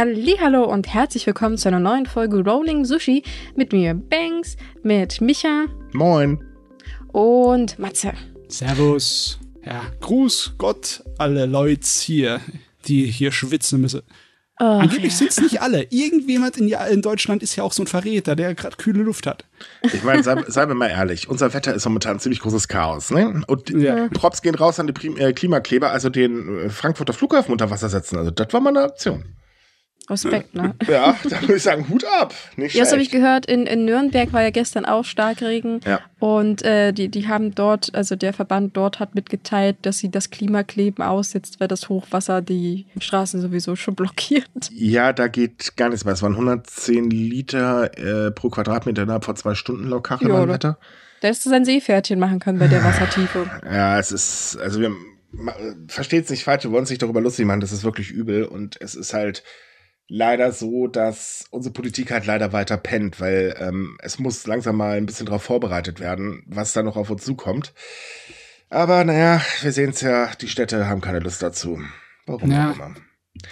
Hallo und herzlich willkommen zu einer neuen Folge Rolling Sushi mit mir Banks, mit Micha. Moin. Und Matze. Servus. Ja, Gruß Gott alle Leute hier, die hier schwitzen müssen. Oh, Angeblich ja. sind es nicht alle. Irgendjemand in, in, Deutschland ist ja auch so ein Verräter, der gerade kühle Luft hat. Ich meine, seien sei mir mal ehrlich, unser Wetter ist momentan ein ziemlich großes Chaos. Ne? Und ja. Props gehen raus an die Prim äh, Klimakleber, also den äh, Frankfurter Flughafen unter Wasser setzen. Also das war mal eine Option. Respekt, ne? Ja, da würde ich sagen, Hut ab. Nicht ja, das habe ich gehört. In, in Nürnberg war ja gestern auch Starkregen. Ja. Und äh, die, die haben dort, also der Verband dort hat mitgeteilt, dass sie das Klimakleben aussetzt, weil das Hochwasser die Straßen sowieso schon blockiert. Ja, da geht gar nichts mehr. Es waren 110 Liter äh, pro Quadratmeter innerhalb von zwei Stunden laut Kachelmann Wetter. Da hättest du sein Seepferdchen machen können bei der Wassertiefe. Ja, es ist, also wir versteht es nicht falsch, wir wollen uns nicht darüber lustig machen, das ist wirklich übel und es ist halt, leider so, dass unsere Politik halt leider weiter pennt, weil ähm, es muss langsam mal ein bisschen darauf vorbereitet werden, was da noch auf uns zukommt. Aber naja, wir sehen es ja, die Städte haben keine Lust dazu. Warum ja. auch immer.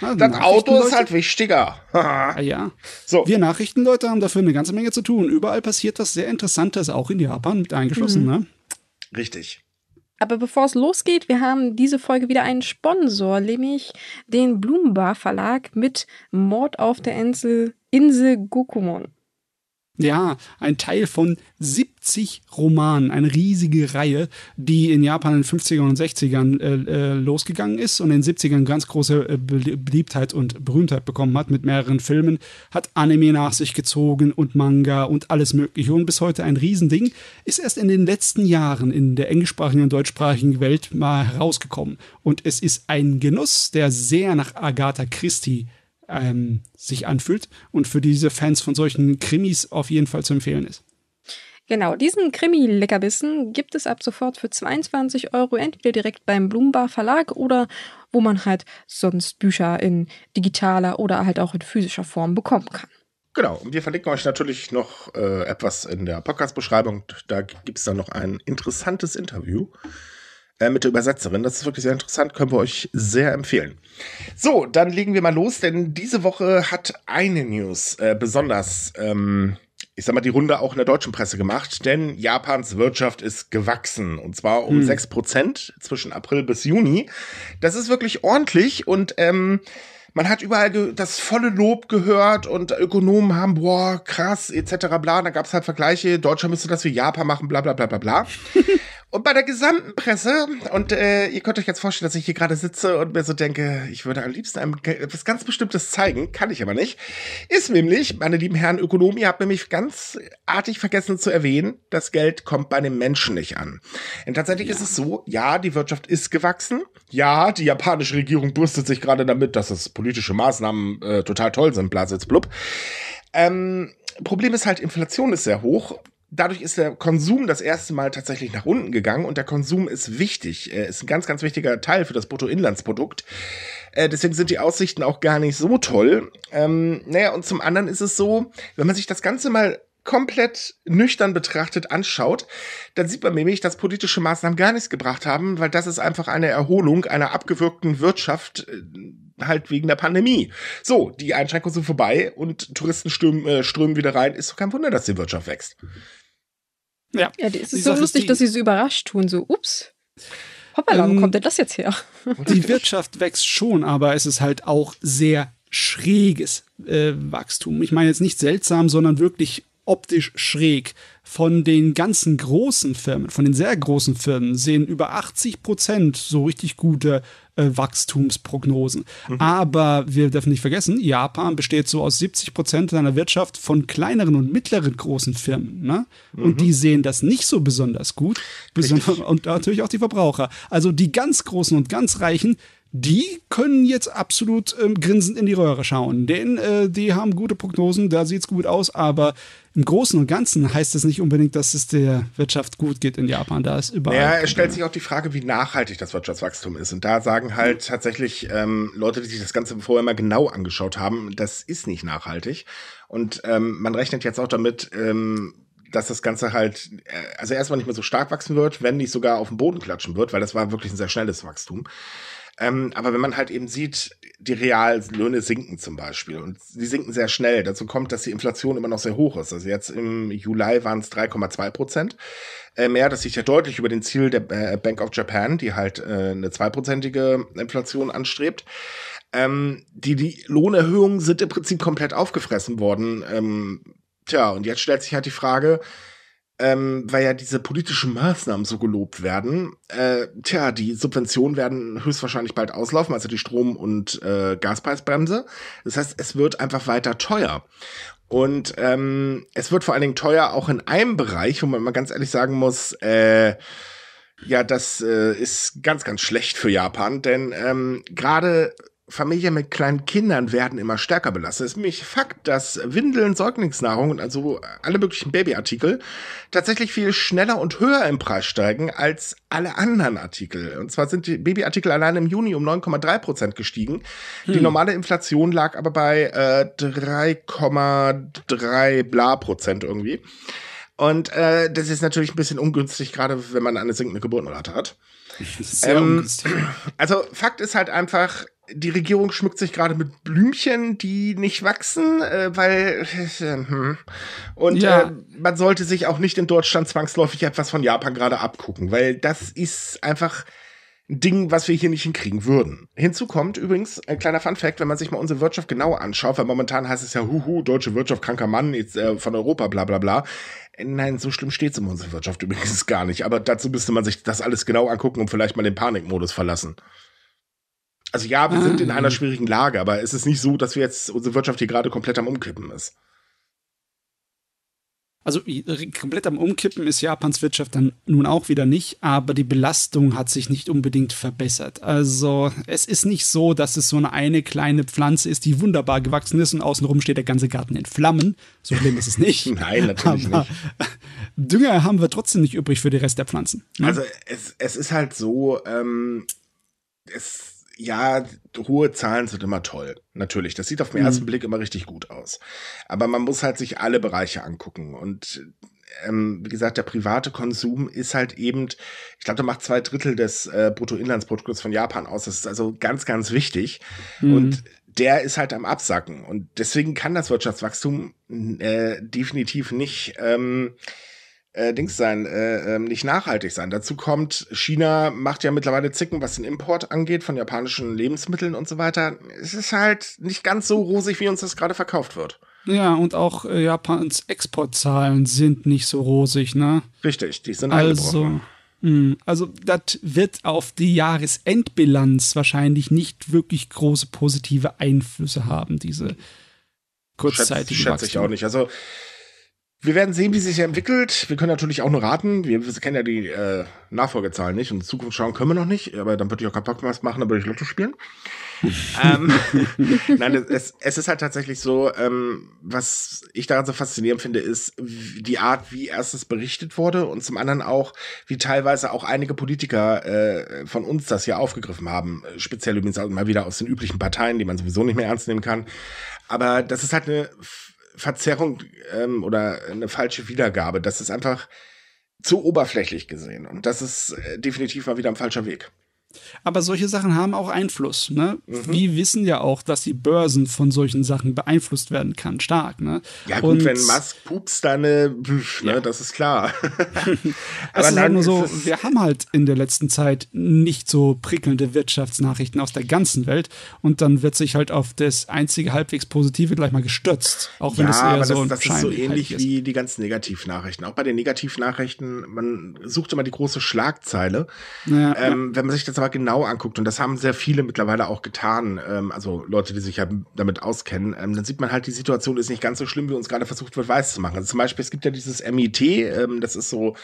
Also das Auto ist halt wichtiger. Ah, ja. So. Wir Nachrichtenleute haben dafür eine ganze Menge zu tun. Überall passiert was sehr Interessantes, auch in Japan mit eingeschlossen, mhm. ne? Richtig. Aber bevor es losgeht, wir haben diese Folge wieder einen Sponsor, nämlich den Blumenbar Verlag mit Mord auf der Insel, Insel Gokumon. Ja, ein Teil von 70 Romanen, eine riesige Reihe, die in Japan in den 50ern und 60ern äh, äh, losgegangen ist und in den 70ern ganz große äh, Beliebtheit und Berühmtheit bekommen hat mit mehreren Filmen, hat Anime nach sich gezogen und Manga und alles mögliche und bis heute ein Riesending, ist erst in den letzten Jahren in der englischsprachigen und deutschsprachigen Welt mal herausgekommen und es ist ein Genuss, der sehr nach Agatha Christie ähm, sich anfühlt und für diese Fans von solchen Krimis auf jeden Fall zu empfehlen ist. Genau, diesen Krimi-Leckerbissen gibt es ab sofort für 22 Euro entweder direkt beim Blumenbar Verlag oder wo man halt sonst Bücher in digitaler oder halt auch in physischer Form bekommen kann. Genau, und wir verlinken euch natürlich noch äh, etwas in der Podcast-Beschreibung. Da gibt es dann noch ein interessantes Interview äh, mit der Übersetzerin. Das ist wirklich sehr interessant, können wir euch sehr empfehlen. So, dann legen wir mal los, denn diese Woche hat eine News äh, besonders. Ähm, ich sag mal, die Runde auch in der deutschen Presse gemacht, denn Japans Wirtschaft ist gewachsen und zwar um hm. sechs hm. Prozent zwischen April bis Juni. Das ist wirklich ordentlich und ähm, man hat überall das volle Lob gehört und Ökonomen haben, boah, krass, etc. bla. da gab es halt Vergleiche, Deutschland müsste das wie Japan machen, bla bla bla bla bla. und bei der gesamten Presse, und äh, ihr könnt euch jetzt vorstellen, dass ich hier gerade sitze und mir so denke, ich würde am liebsten einem etwas ganz Bestimmtes zeigen, kann ich aber nicht, ist nämlich, meine lieben Herren Ökonomen, ihr habt nämlich ganz artig vergessen zu erwähnen, das Geld kommt bei den Menschen nicht an. Denn tatsächlich ja. ist es so, ja, die Wirtschaft ist gewachsen, ja, die japanische Regierung bürstet sich gerade damit, dass es politisch politische Maßnahmen äh, total toll sind, blasitzblub. Ähm, Problem ist halt, Inflation ist sehr hoch. Dadurch ist der Konsum das erste Mal tatsächlich nach unten gegangen und der Konsum ist wichtig, ist ein ganz, ganz wichtiger Teil für das Bruttoinlandsprodukt. Äh, deswegen sind die Aussichten auch gar nicht so toll. Ähm, naja, und zum anderen ist es so, wenn man sich das Ganze mal komplett nüchtern betrachtet anschaut, dann sieht man nämlich, dass politische Maßnahmen gar nichts gebracht haben, weil das ist einfach eine Erholung einer abgewürgten Wirtschaft, äh, halt wegen der Pandemie. So, die Einschränkungen sind vorbei und Touristen strömen, äh, strömen wieder rein. Ist doch kein Wunder, dass die Wirtschaft wächst. Ja, ja die, es ist die so Sache lustig, ist die, dass sie so überrascht tun, so ups. Hoppala, ähm, wo kommt denn das jetzt her? Die Wirtschaft wächst schon, aber es ist halt auch sehr schräges äh, Wachstum. Ich meine jetzt nicht seltsam, sondern wirklich optisch schräg. Von den ganzen großen Firmen, von den sehr großen Firmen, sehen über 80 Prozent so richtig gute äh, Wachstumsprognosen. Mhm. Aber wir dürfen nicht vergessen, Japan besteht so aus 70 Prozent seiner Wirtschaft von kleineren und mittleren großen Firmen. Ne? Mhm. Und die sehen das nicht so besonders gut. Besonders, und natürlich auch die Verbraucher. Also die ganz großen und ganz reichen die können jetzt absolut ähm, grinsend in die Röhre schauen, denn äh, die haben gute Prognosen, da sieht es gut aus, aber im Großen und Ganzen heißt es nicht unbedingt, dass es der Wirtschaft gut geht in Japan. Da ist überall. Ja, naja, es stellt sich auch die Frage, wie nachhaltig das Wirtschaftswachstum ist. Und da sagen mhm. halt mhm. tatsächlich ähm, Leute, die sich das Ganze vorher mal genau angeschaut haben, das ist nicht nachhaltig. Und ähm, man rechnet jetzt auch damit, ähm, dass das Ganze halt, äh, also erstmal nicht mehr so stark wachsen wird, wenn nicht sogar auf den Boden klatschen wird, weil das war wirklich ein sehr schnelles Wachstum. Ähm, aber wenn man halt eben sieht, die Reallöhne sinken zum Beispiel und die sinken sehr schnell. Dazu kommt, dass die Inflation immer noch sehr hoch ist. Also jetzt im Juli waren es 3,2 Prozent mehr. Ähm, das liegt ja deutlich über den Ziel der äh, Bank of Japan, die halt äh, eine zweiprozentige Inflation anstrebt. Ähm, die, die Lohnerhöhungen sind im Prinzip komplett aufgefressen worden. Ähm, tja, und jetzt stellt sich halt die Frage, ähm, weil ja diese politischen Maßnahmen so gelobt werden. Äh, tja, die Subventionen werden höchstwahrscheinlich bald auslaufen, also die Strom- und äh, Gaspreisbremse. Das heißt, es wird einfach weiter teuer. Und ähm, es wird vor allen Dingen teuer auch in einem Bereich, wo man mal ganz ehrlich sagen muss, äh, ja, das äh, ist ganz, ganz schlecht für Japan, denn ähm, gerade Familien mit kleinen Kindern werden immer stärker belastet. Es ist nämlich Fakt, dass Windeln, Säuglingsnahrung und also alle möglichen Babyartikel tatsächlich viel schneller und höher im Preis steigen als alle anderen Artikel. Und zwar sind die Babyartikel allein im Juni um 9,3 Prozent gestiegen. Hm. Die normale Inflation lag aber bei äh, 3,3 bla Prozent irgendwie. Und äh, das ist natürlich ein bisschen ungünstig, gerade wenn man eine sinkende Geburtenrate hat. Sehr ähm, ungünstig. Also Fakt ist halt einfach, die Regierung schmückt sich gerade mit Blümchen, die nicht wachsen, äh, weil äh, hm. und ja. äh, man sollte sich auch nicht in Deutschland zwangsläufig etwas von Japan gerade abgucken, weil das ist einfach ein Ding, was wir hier nicht hinkriegen würden. Hinzu kommt übrigens ein kleiner Fun Fact, wenn man sich mal unsere Wirtschaft genau anschaut, weil momentan heißt es ja huhu deutsche Wirtschaft kranker Mann jetzt äh, von Europa bla bla bla. Nein, so schlimm steht es um unsere Wirtschaft übrigens gar nicht, aber dazu müsste man sich das alles genau angucken und vielleicht mal den Panikmodus verlassen. Also ja, wir ah. sind in einer ah. schwierigen Lage, aber es ist nicht so, dass wir jetzt unsere Wirtschaft hier gerade komplett am Umkippen ist. Also äh, komplett am Umkippen ist Japans Wirtschaft dann nun auch wieder nicht, aber die Belastung hat sich nicht unbedingt verbessert. Also es ist nicht so, dass es so eine, eine kleine Pflanze ist, die wunderbar gewachsen ist und außenrum steht der ganze Garten in Flammen. So schlimm ist es nicht. Nein, natürlich aber nicht. Dünger haben wir trotzdem nicht übrig für den Rest der Pflanzen. Ne? Also es, es, ist halt so, ähm, es ja, hohe Zahlen sind immer toll. Natürlich. Das sieht auf den mhm. ersten mhm. Blick immer richtig gut aus. Aber man muss halt sich alle Bereiche angucken. Und ähm, wie gesagt, der private Konsum ist halt eben, ich glaube, da macht zwei Drittel des äh, Bruttoinlandsprodukts von Japan aus. Das ist also ganz, ganz wichtig. Mhm. Und der ist halt am Absacken. Und deswegen kann das Wirtschaftswachstum äh, definitiv nicht. Ähm, äh, Dings sein, äh, äh, nicht nachhaltig sein. Dazu kommt, China macht ja mittlerweile Zicken, was den Import angeht von japanischen Lebensmitteln und so weiter. Es ist halt nicht ganz so rosig, wie uns das gerade verkauft wird. Ja, und auch äh, Japans Exportzahlen sind nicht so rosig, ne? Richtig, die sind also. Mh, hm, also, das wird auf die Jahresendbilanz wahrscheinlich nicht wirklich große positive Einflüsse haben, diese kurzzeitigen Schätze, schätze ich auch nicht. Also, wir werden sehen, wie sich entwickelt. Wir können natürlich auch nur raten. Wir kennen ja die äh, Nachfolgezahlen nicht und in Zukunft schauen können wir noch nicht. Aber dann würde ich auch keinen Podcast machen, dann würde ich Lotto spielen. ähm, nein, es, es, ist halt tatsächlich so, ähm, was ich daran so faszinierend finde, ist die Art, wie erstens berichtet wurde und zum anderen auch, wie teilweise auch einige Politiker äh, von uns das hier aufgegriffen haben. Speziell übrigens auch mal wieder aus den üblichen Parteien, die man sowieso nicht mehr ernst nehmen kann. Aber das ist halt eine Verzerrung ähm, oder eine falsche Wiedergabe. Das ist einfach zu oberflächlich gesehen. Und das ist äh, definitiv mal wieder ein falscher Weg. Aber solche Sachen haben auch Einfluss. Ne? Mhm. Wir wissen ja auch, dass die Börsen von solchen Sachen beeinflusst werden kann, stark. Ne? Ja gut, Und, wenn Musk pupst, dann, äh, pf, ne, ja. das ist klar. Aber ist halt nur so, wir haben halt in der letzten Zeit nicht so prickelnde Wirtschaftsnachrichten aus der ganzen Welt. Und dann wird sich halt auf das einzige halbwegs Positive gleich mal gestürzt. Auch wenn ja, das eher aber so ein das ist so ähnlich ist. wie die ganzen Negativnachrichten. Auch bei den Negativnachrichten, man sucht immer die große Schlagzeile. Ja, ähm, wenn man sich das aber mal genau anguckt, und das haben sehr viele mittlerweile auch getan, ähm, also Leute, die sich ja damit auskennen, ähm, dann sieht man halt, die Situation ist nicht ganz so schlimm, wie uns gerade versucht wird, weiß zu machen. Also zum Beispiel, es gibt ja dieses MIT, ähm, das ist so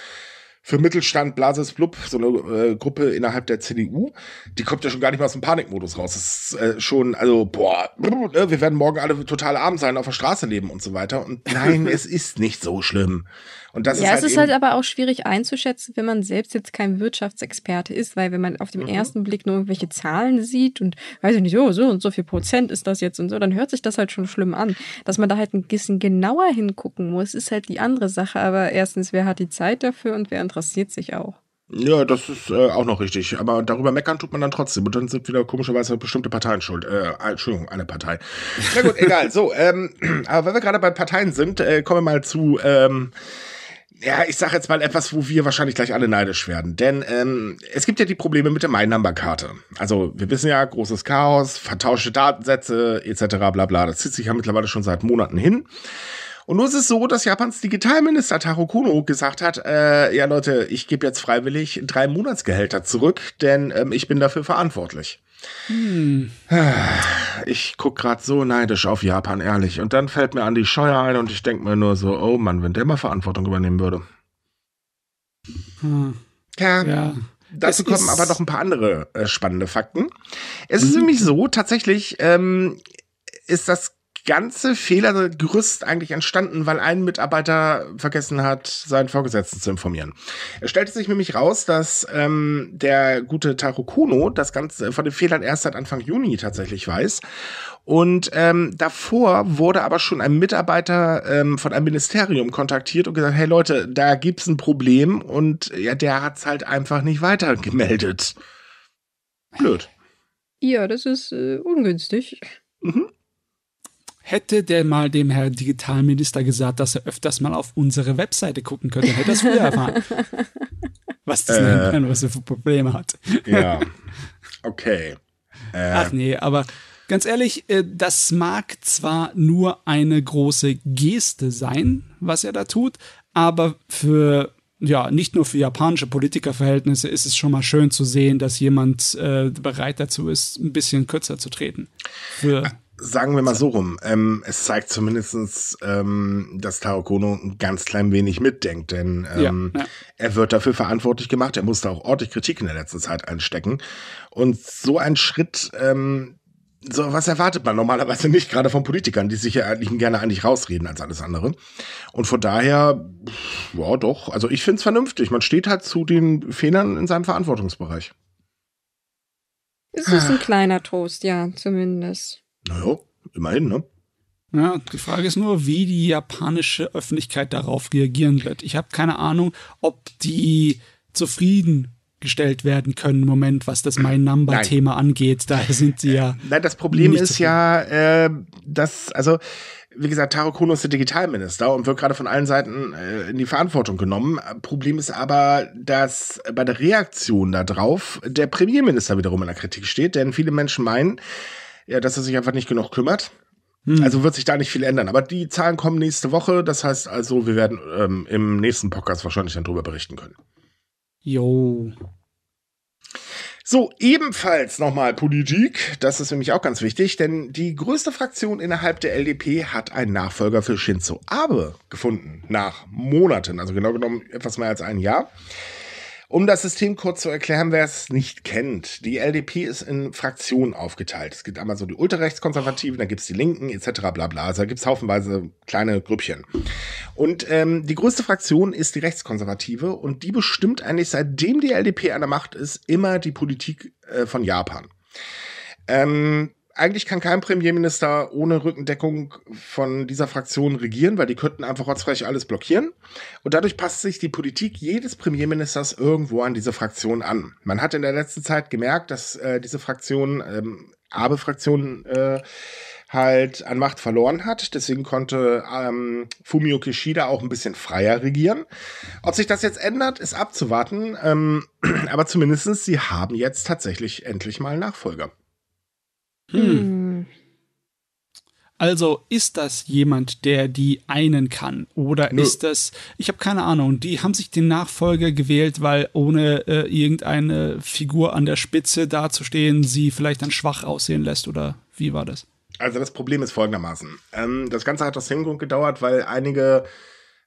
für Mittelstand Blases Blub, so eine äh, Gruppe innerhalb der CDU, die kommt ja schon gar nicht mehr aus dem Panikmodus raus. Das ist äh, schon, also, boah, brr, ne, wir werden morgen alle total arm sein, auf der Straße leben und so weiter. Und nein, es ist nicht so schlimm. Und das ja, ist halt es ist halt aber auch schwierig einzuschätzen, wenn man selbst jetzt kein Wirtschaftsexperte ist, weil wenn man auf den mhm. ersten Blick nur irgendwelche Zahlen sieht und weiß ich nicht, oh, so und so viel Prozent ist das jetzt und so, dann hört sich das halt schon schlimm an. Dass man da halt ein bisschen genauer hingucken muss, ist halt die andere Sache. Aber erstens, wer hat die Zeit dafür und wer interessiert sich auch? Ja, das ist äh, auch noch richtig. Aber darüber meckern tut man dann trotzdem. Und dann sind wieder komischerweise bestimmte Parteien schuld. Äh, äh Entschuldigung, eine Partei. Na gut, egal. So, ähm, aber wenn wir gerade bei Parteien sind, äh, kommen wir mal zu. Ähm ja, ich sag jetzt mal etwas, wo wir wahrscheinlich gleich alle neidisch werden. Denn ähm, es gibt ja die Probleme mit der My-Number-Karte. Also wir wissen ja, großes Chaos, vertauschte Datensätze etc. bla bla. Das zieht sich ja mittlerweile schon seit Monaten hin. Und nun ist es so, dass Japans Digitalminister Taro Kono gesagt hat, äh, ja Leute, ich gebe jetzt freiwillig drei Monatsgehälter zurück, denn ähm, ich bin dafür verantwortlich. Hm. Ich gucke gerade so neidisch auf Japan, ehrlich. Und dann fällt mir an die Scheuer ein und ich denke mir nur so, oh Mann, wenn der mal Verantwortung übernehmen würde. Hm. Ja. ja. Dazu kommen aber noch ein paar andere äh, spannende Fakten. Es hm. ist mhm. nämlich so, tatsächlich ähm, ist das ganze Fehlergerüst eigentlich entstanden, weil ein Mitarbeiter vergessen hat, seinen Vorgesetzten zu informieren. Es stellte sich nämlich raus, dass ähm, der gute Taro Kuno das Ganze von den Fehlern erst seit Anfang Juni tatsächlich weiß. Und ähm, davor wurde aber schon ein Mitarbeiter ähm, von einem Ministerium kontaktiert und gesagt, hey Leute, da gibt es ein Problem und ja, der es halt einfach nicht weitergemeldet. Blöd. Ja, das ist äh, ungünstig. Mhm. Hätte der mal dem Herrn Digitalminister gesagt, dass er öfters mal auf unsere Webseite gucken könnte, hätte er es früher erfahren. was das äh, kann, was er für Probleme hat. ja. Okay. Äh. Ach nee, aber ganz ehrlich, äh, das mag zwar nur eine große Geste sein, was er da tut, aber für ja, nicht nur für japanische Politikerverhältnisse ist es schon mal schön zu sehen, dass jemand äh, bereit dazu ist, ein bisschen kürzer zu treten. Für ah sagen wir mal so rum, ähm, es zeigt zumindestens, ähm, dass Taro Kono ein ganz klein wenig mitdenkt, denn ähm, ja, ja. er wird dafür verantwortlich gemacht, er musste auch ordentlich Kritik in der letzten Zeit einstecken. Und so ein Schritt, ähm, so was erwartet man normalerweise nicht, gerade von Politikern, die sich ja eigentlich gerne eigentlich rausreden als alles andere. Und von daher, ja doch, also ich finde es vernünftig. Man steht halt zu den Fehlern in seinem Verantwortungsbereich. Es ist ein ah. kleiner Trost, ja, zumindest. Naja, immerhin, ne? Ja, die Frage ist nur, wie die japanische Öffentlichkeit darauf reagieren wird. Ich habe keine Ahnung, ob die zufriedengestellt werden können im Moment, was das My Number Thema angeht. Da sind sie ja. Nein, das Problem ist zufrieden. ja, äh, dass also wie gesagt, Taro Kono ist der Digitalminister und wird gerade von allen Seiten äh, in die Verantwortung genommen. Problem ist aber, dass bei der Reaktion darauf der Premierminister wiederum in der Kritik steht, denn viele Menschen meinen, ja, dass er sich einfach nicht genug kümmert. Hm. Also wird sich da nicht viel ändern. Aber die Zahlen kommen nächste Woche. Das heißt also, wir werden ähm, im nächsten Podcast wahrscheinlich dann drüber berichten können. Jo. So, ebenfalls nochmal Politik. Das ist nämlich auch ganz wichtig, denn die größte Fraktion innerhalb der LDP hat einen Nachfolger für Shinzo Abe gefunden. Nach Monaten, also genau genommen etwas mehr als ein Jahr. Um das System kurz zu erklären, wer es nicht kennt, die LDP ist in Fraktionen aufgeteilt. Es gibt einmal so die Ultrarechtskonservativen, dann gibt es die Linken etc. bla bla. Also da gibt es haufenweise kleine Grüppchen. Und ähm, die größte Fraktion ist die Rechtskonservative und die bestimmt eigentlich, seitdem die LDP an der Macht ist, immer die Politik äh, von Japan. Ähm, eigentlich kann kein Premierminister ohne Rückendeckung von dieser Fraktion regieren, weil die könnten einfach rotzfrech alles blockieren. Und dadurch passt sich die Politik jedes Premierministers irgendwo an diese Fraktion an. Man hat in der letzten Zeit gemerkt, dass äh, diese Fraktion, ähm, Abe-Fraktion, äh, halt an Macht verloren hat. Deswegen konnte ähm, Fumio Kishida auch ein bisschen freier regieren. Ob sich das jetzt ändert, ist abzuwarten. Ähm, aber zumindestens sie haben jetzt tatsächlich endlich mal Nachfolger. Hm. hm. Also ist das jemand, der die einen kann? Oder Nö. ist das, ich habe keine Ahnung, die haben sich den Nachfolger gewählt, weil ohne äh, irgendeine Figur an der Spitze dazustehen, sie vielleicht dann schwach aussehen lässt? Oder wie war das? Also das Problem ist folgendermaßen. Ähm, das Ganze hat aus dem Grund gedauert, weil einige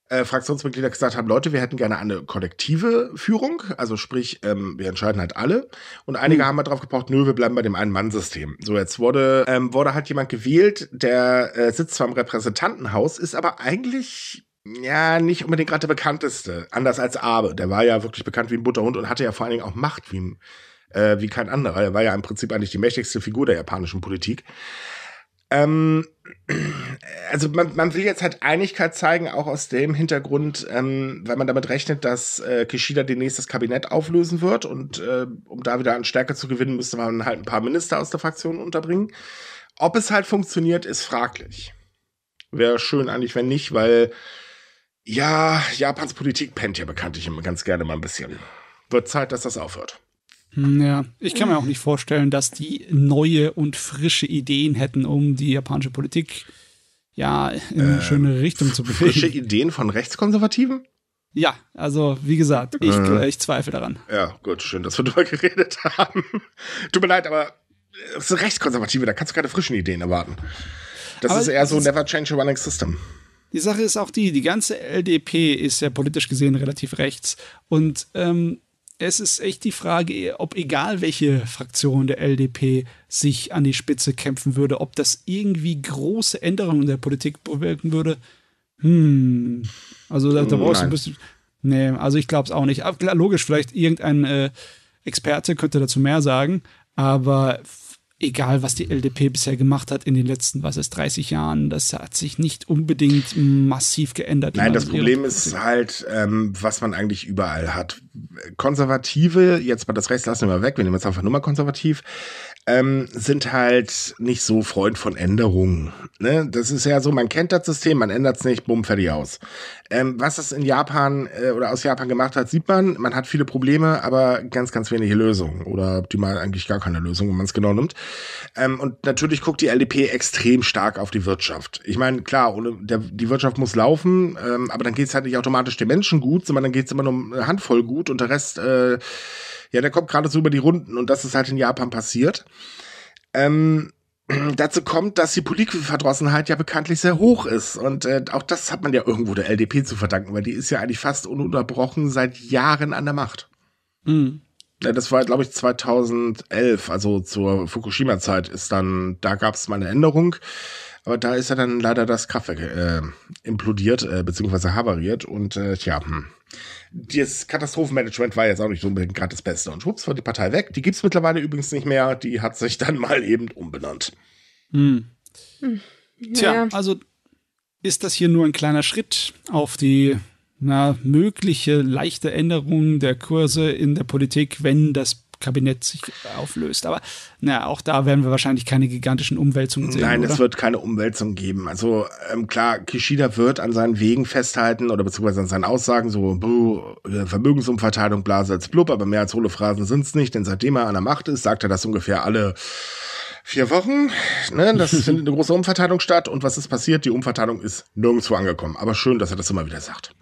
äh, Fraktionsmitglieder gesagt haben, Leute, wir hätten gerne eine kollektive Führung, also sprich, ähm, wir entscheiden halt alle. Und einige mhm. haben halt drauf gebraucht, nö, wir bleiben bei dem Ein-Mann-System. So, jetzt wurde, ähm, wurde halt jemand gewählt, der äh, sitzt zwar im Repräsentantenhaus, ist aber eigentlich ja, nicht unbedingt gerade der bekannteste. Anders als Abe. Der war ja wirklich bekannt wie ein Butterhund und hatte ja vor allen Dingen auch Macht wie, äh, wie kein anderer. Er war ja im Prinzip eigentlich die mächtigste Figur der japanischen Politik. Ähm, also man, man, will jetzt halt Einigkeit zeigen, auch aus dem Hintergrund, ähm, weil man damit rechnet, dass äh, Kishida demnächst das Kabinett auflösen wird und äh, um da wieder an Stärke zu gewinnen, müsste man halt ein paar Minister aus der Fraktion unterbringen. Ob es halt funktioniert, ist fraglich. Wäre schön eigentlich, wenn nicht, weil ja, Japans Politik pennt ja bekanntlich immer ganz gerne mal ein bisschen. Wird Zeit, dass das aufhört. Ja, ich kann mir auch nicht vorstellen, dass die neue und frische Ideen hätten, um die japanische Politik ja in eine äh, schöne Richtung zu bewegen. Frische Ideen von Rechtskonservativen? Ja, also wie gesagt, ich, äh. ich zweifle daran. Ja, gut, schön, dass wir darüber geredet haben. Tut mir leid, aber das äh, sind Rechtskonservative, da kannst du keine frischen Ideen erwarten. Das aber ist eher so Never Change a Running System. Die Sache ist auch die, die ganze LDP ist ja politisch gesehen relativ rechts. Und ähm, es ist echt die Frage, ob egal welche Fraktion der LDP sich an die Spitze kämpfen würde, ob das irgendwie große Änderungen in der Politik bewirken würde. Hm. Also da, da hm, brauchst du ein bisschen. Nee, also ich glaube es auch nicht. Aber klar, logisch, vielleicht irgendein äh, Experte könnte dazu mehr sagen, aber egal was die LDP bisher gemacht hat in den letzten, was ist, 30 Jahren, das hat sich nicht unbedingt massiv geändert. Nein, das Problem ist halt, ähm, was man eigentlich überall hat. Konservative, jetzt mal das Rechts lassen wir mal weg, wir nehmen jetzt einfach nur mal konservativ, ähm, sind halt nicht so Freund von Änderungen. Ne? Das ist ja so, man kennt das System, man ändert es nicht, bumm, fertig aus. Ähm, was das in Japan äh, oder aus Japan gemacht hat, sieht man. Man hat viele Probleme, aber ganz, ganz wenige Lösungen. Oder die mal eigentlich gar keine Lösung, wenn man es genau nimmt. Ähm, und natürlich guckt die LDP extrem stark auf die Wirtschaft. Ich meine, klar, ohne der, die Wirtschaft muss laufen, ähm, aber dann geht es halt nicht automatisch den Menschen gut, sondern dann geht es immer nur um eine Handvoll gut und der Rest äh, ja, der kommt gerade so über die Runden und das ist halt in Japan passiert. Ähm, dazu kommt, dass die Politikverdrossenheit ja bekanntlich sehr hoch ist. Und äh, auch das hat man ja irgendwo der LDP zu verdanken, weil die ist ja eigentlich fast ununterbrochen seit Jahren an der Macht. Mhm. Ja, das war, glaube ich, 2011, also zur Fukushima-Zeit ist dann, da gab es mal eine Änderung. Aber da ist ja dann leider das Kraftwerk äh, implodiert, äh, beziehungsweise havariert. Und äh, tja, hm. das Katastrophenmanagement war jetzt auch nicht unbedingt gerade das Beste. Und schwupps, war die Partei weg. Die gibt es mittlerweile übrigens nicht mehr. Die hat sich dann mal eben umbenannt. Hm. Hm. Tja, naja. also ist das hier nur ein kleiner Schritt auf die na, mögliche leichte Änderung der Kurse in der Politik, wenn das Kabinett sich auflöst. Aber na, auch da werden wir wahrscheinlich keine gigantischen Umwälzungen sehen. Nein, oder? es wird keine Umwälzung geben. Also ähm, klar, Kishida wird an seinen Wegen festhalten oder beziehungsweise an seinen Aussagen so buh, äh, Vermögensumverteilung, Blase als Blub, aber mehr als hohle Phrasen sind es nicht, denn seitdem er an der Macht ist, sagt er das ungefähr alle vier Wochen. Ne? Das findet eine große Umverteilung statt und was ist passiert? Die Umverteilung ist nirgendwo angekommen. Aber schön, dass er das immer wieder sagt.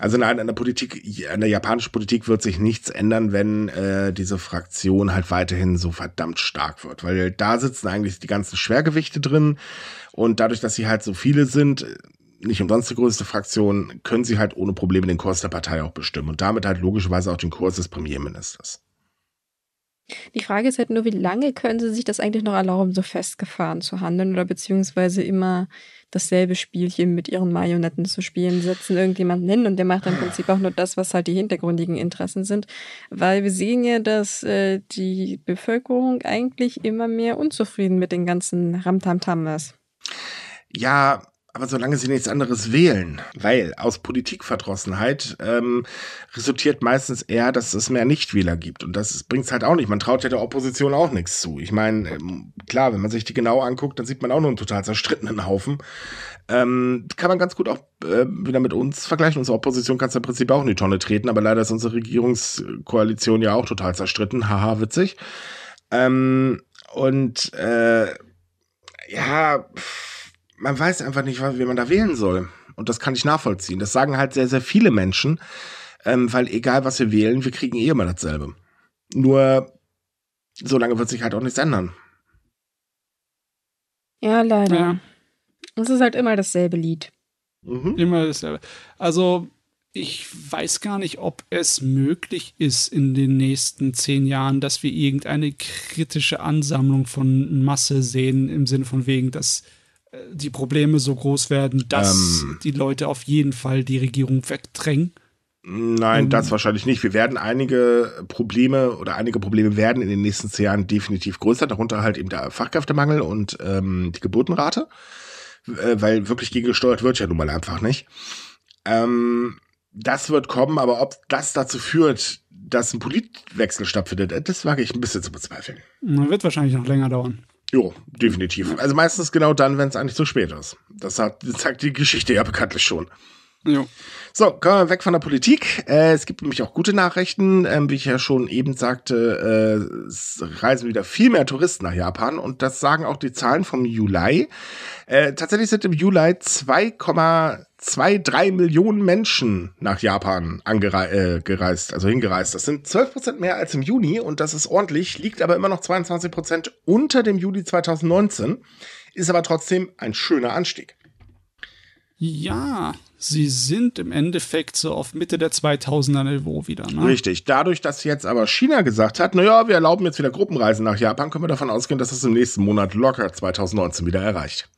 Also an der Politik, an der japanischen Politik wird sich nichts ändern, wenn äh, diese Fraktion halt weiterhin so verdammt stark wird, weil da sitzen eigentlich die ganzen Schwergewichte drin und dadurch, dass sie halt so viele sind, nicht umsonst die größte Fraktion, können sie halt ohne Probleme den Kurs der Partei auch bestimmen und damit halt logischerweise auch den Kurs des Premierministers. Die Frage ist halt nur, wie lange können sie sich das eigentlich noch erlauben, so festgefahren zu handeln oder beziehungsweise immer dasselbe Spielchen mit ihren Marionetten zu spielen, setzen irgendjemanden hin und der macht im Prinzip auch nur das, was halt die hintergründigen Interessen sind, weil wir sehen ja, dass äh, die Bevölkerung eigentlich immer mehr unzufrieden mit den ganzen Ramtamtam ist. Ja, aber solange sie nichts anderes wählen, weil aus Politikverdrossenheit ähm, resultiert meistens eher, dass es mehr Nichtwähler gibt. Und das bringt es halt auch nicht. Man traut ja der Opposition auch nichts zu. Ich meine, ähm, klar, wenn man sich die genau anguckt, dann sieht man auch nur einen total zerstrittenen Haufen. Ähm, kann man ganz gut auch äh, wieder mit uns vergleichen. Unsere Opposition kannst du im Prinzip auch in die Tonne treten, aber leider ist unsere Regierungskoalition ja auch total zerstritten. Haha, witzig. Ähm, und äh, ja. Pff man weiß einfach nicht, wen man da wählen soll. Und das kann ich nachvollziehen. Das sagen halt sehr, sehr viele Menschen, ähm, weil egal was wir wählen, wir kriegen eh immer dasselbe. Nur so lange wird sich halt auch nichts ändern. Ja, leider. Ja. Es ist halt immer dasselbe Lied. Mhm. Immer dasselbe. Also, ich weiß gar nicht, ob es möglich ist in den nächsten zehn Jahren, dass wir irgendeine kritische Ansammlung von Masse sehen, im Sinne von wegen, dass äh, die Probleme so groß werden, dass ähm, die Leute auf jeden Fall die Regierung wegdrängen? Nein, ähm, das wahrscheinlich nicht. Wir werden einige Probleme oder einige Probleme werden in den nächsten zehn Jahren definitiv größer, darunter halt eben der Fachkräftemangel und ähm, die Geburtenrate, äh, weil wirklich gegengesteuert wird ja nun mal einfach nicht. Ähm, das wird kommen, aber ob das dazu führt, dass ein Politwechsel stattfindet, das wage ich ein bisschen zu bezweifeln. Man Wird wahrscheinlich noch länger dauern. Jo, definitiv. Also meistens genau dann, wenn es eigentlich zu spät ist. Das, hat, das sagt die Geschichte ja bekanntlich schon. Jo. So, kommen wir weg von der Politik. Äh, es gibt nämlich auch gute Nachrichten. Ähm, wie ich ja schon eben sagte, äh, es reisen wieder viel mehr Touristen nach Japan und das sagen auch die Zahlen vom Juli. Äh, tatsächlich sind im Juli 2, zwei, drei Millionen Menschen nach Japan angereist, äh, also hingereist. Das sind 12 Prozent mehr als im Juni und das ist ordentlich, liegt aber immer noch 22 Prozent unter dem Juli 2019, ist aber trotzdem ein schöner Anstieg. Ja, sie sind im Endeffekt so auf Mitte der 2000er Niveau wieder. Ne? Richtig. Dadurch, dass jetzt aber China gesagt hat, naja, wir erlauben jetzt wieder Gruppenreisen nach Japan, können wir davon ausgehen, dass das im nächsten Monat locker 2019 wieder erreicht.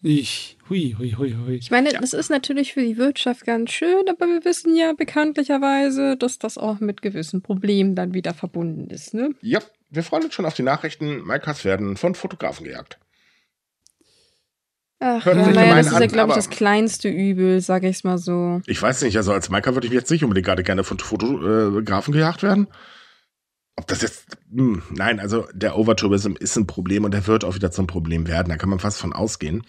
Ich, hui, hui, hui, hui. Ich meine, ja. das ist natürlich für die Wirtschaft ganz schön, aber wir wissen ja bekanntlicherweise, dass das auch mit gewissen Problemen dann wieder verbunden ist, ne? Ja, wir freuen uns schon auf die Nachrichten. Maikas werden von Fotografen gejagt. Ach, ja, naja, das ist ja, glaube ich, das kleinste Übel, sage ich es mal so. Ich weiß nicht, also als Maika würde ich jetzt nicht unbedingt gerade gerne von Fotografen gejagt werden ob das jetzt, mh, hm, nein, also der Overtourism ist ein Problem und der wird auch wieder zum Problem werden. Da kann man fast von ausgehen.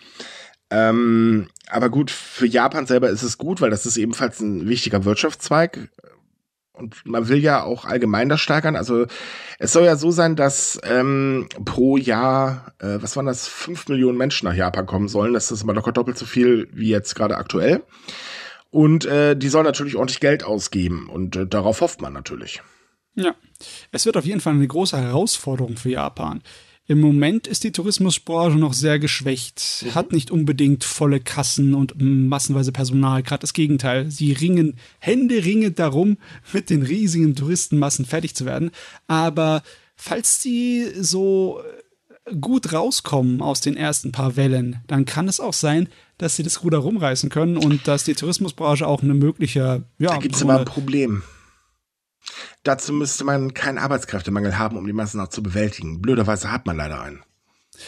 Ähm, aber gut, für Japan selber ist es gut, weil das ist ebenfalls ein wichtiger Wirtschaftszweig. Und man will ja auch allgemein das steigern. Also es soll ja so sein, dass ähm, pro Jahr, äh, was waren das, fünf Millionen Menschen nach Japan kommen sollen. Das ist mal locker doppelt so viel wie jetzt gerade aktuell. Und äh, die sollen natürlich ordentlich Geld ausgeben. Und äh, darauf hofft man natürlich. Ja, es wird auf jeden Fall eine große Herausforderung für Japan. Im Moment ist die Tourismusbranche noch sehr geschwächt, mhm. hat nicht unbedingt volle Kassen und mm, massenweise Personal, gerade das Gegenteil. Sie ringen händeringend darum, mit den riesigen Touristenmassen fertig zu werden. Aber falls sie so äh, gut rauskommen aus den ersten paar Wellen, dann kann es auch sein, dass sie das Ruder rumreißen können und dass die Tourismusbranche auch eine mögliche. Ja, da gibt es immer ein Problem. Dazu müsste man keinen Arbeitskräftemangel haben, um die Massen auch zu bewältigen. Blöderweise hat man leider einen.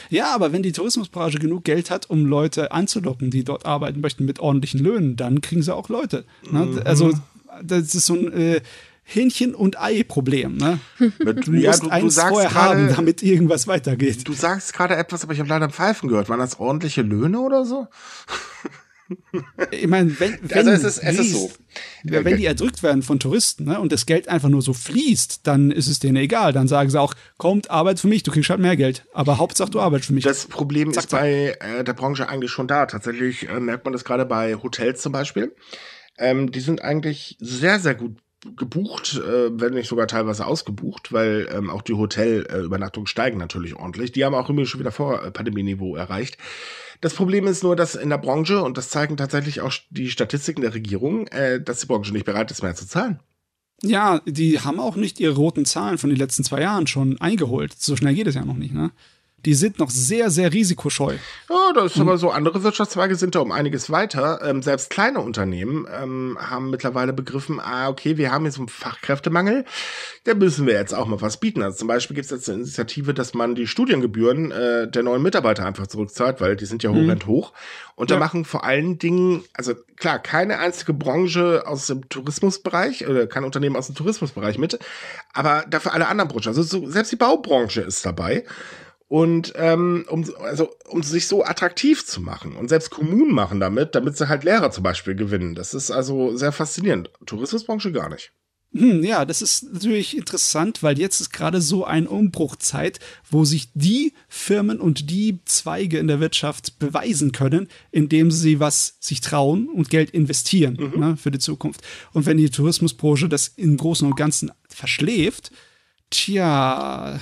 Ja, aber wenn die Tourismusbranche genug Geld hat, um Leute anzulocken, die dort arbeiten möchten mit ordentlichen Löhnen, dann kriegen sie auch Leute. Ne? Mhm. Also das ist so ein äh, Hähnchen- und Ei-Problem. Ne? Du, du musst du, eins vorher grade, haben, damit irgendwas weitergeht. Du sagst gerade etwas, aber ich habe leider Pfeifen gehört. Waren das ordentliche Löhne oder so? Ich meine, wenn, wenn, also es ist, es ist so. wenn die erdrückt werden von Touristen ne, und das Geld einfach nur so fließt, dann ist es denen egal. Dann sagen sie auch, kommt, arbeit für mich, du kriegst halt mehr Geld. Aber Hauptsache du arbeitest für mich. Das Problem zack, ist bei äh, der Branche eigentlich schon da. Tatsächlich äh, merkt man das gerade bei Hotels zum Beispiel. Ähm, die sind eigentlich sehr, sehr gut gebucht, äh, wenn nicht sogar teilweise ausgebucht, weil ähm, auch die Hotelübernachtungen äh, steigen natürlich ordentlich. Die haben auch immer schon wieder vor äh, Pandemieniveau erreicht. Das Problem ist nur, dass in der Branche, und das zeigen tatsächlich auch die Statistiken der Regierung, äh, dass die Branche nicht bereit ist, mehr zu zahlen. Ja, die haben auch nicht ihre roten Zahlen von den letzten zwei Jahren schon eingeholt. So schnell geht es ja noch nicht, ne? die sind noch sehr, sehr risikoscheu. Ja, das ist aber so. Andere Wirtschaftszweige sind da um einiges weiter. Ähm, selbst kleine Unternehmen ähm, haben mittlerweile begriffen, ah, okay, wir haben jetzt einen Fachkräftemangel, da müssen wir jetzt auch mal was bieten. Also zum Beispiel gibt es jetzt eine Initiative, dass man die Studiengebühren äh, der neuen Mitarbeiter einfach zurückzahlt, weil die sind ja mhm. hoch hoch. Und ja. da machen vor allen Dingen, also klar, keine einzige Branche aus dem Tourismusbereich oder kein Unternehmen aus dem Tourismusbereich mit, aber dafür alle anderen Branchen. Also so, selbst die Baubranche ist dabei und ähm, um, also, um sich so attraktiv zu machen. Und selbst Kommunen machen damit, damit sie halt Lehrer zum Beispiel gewinnen. Das ist also sehr faszinierend. Tourismusbranche gar nicht. Hm, ja, das ist natürlich interessant, weil jetzt ist gerade so ein Umbruchzeit, wo sich die Firmen und die Zweige in der Wirtschaft beweisen können, indem sie was sich trauen und Geld investieren mhm. ne, für die Zukunft. Und wenn die Tourismusbranche das im Großen und Ganzen verschläft, tja,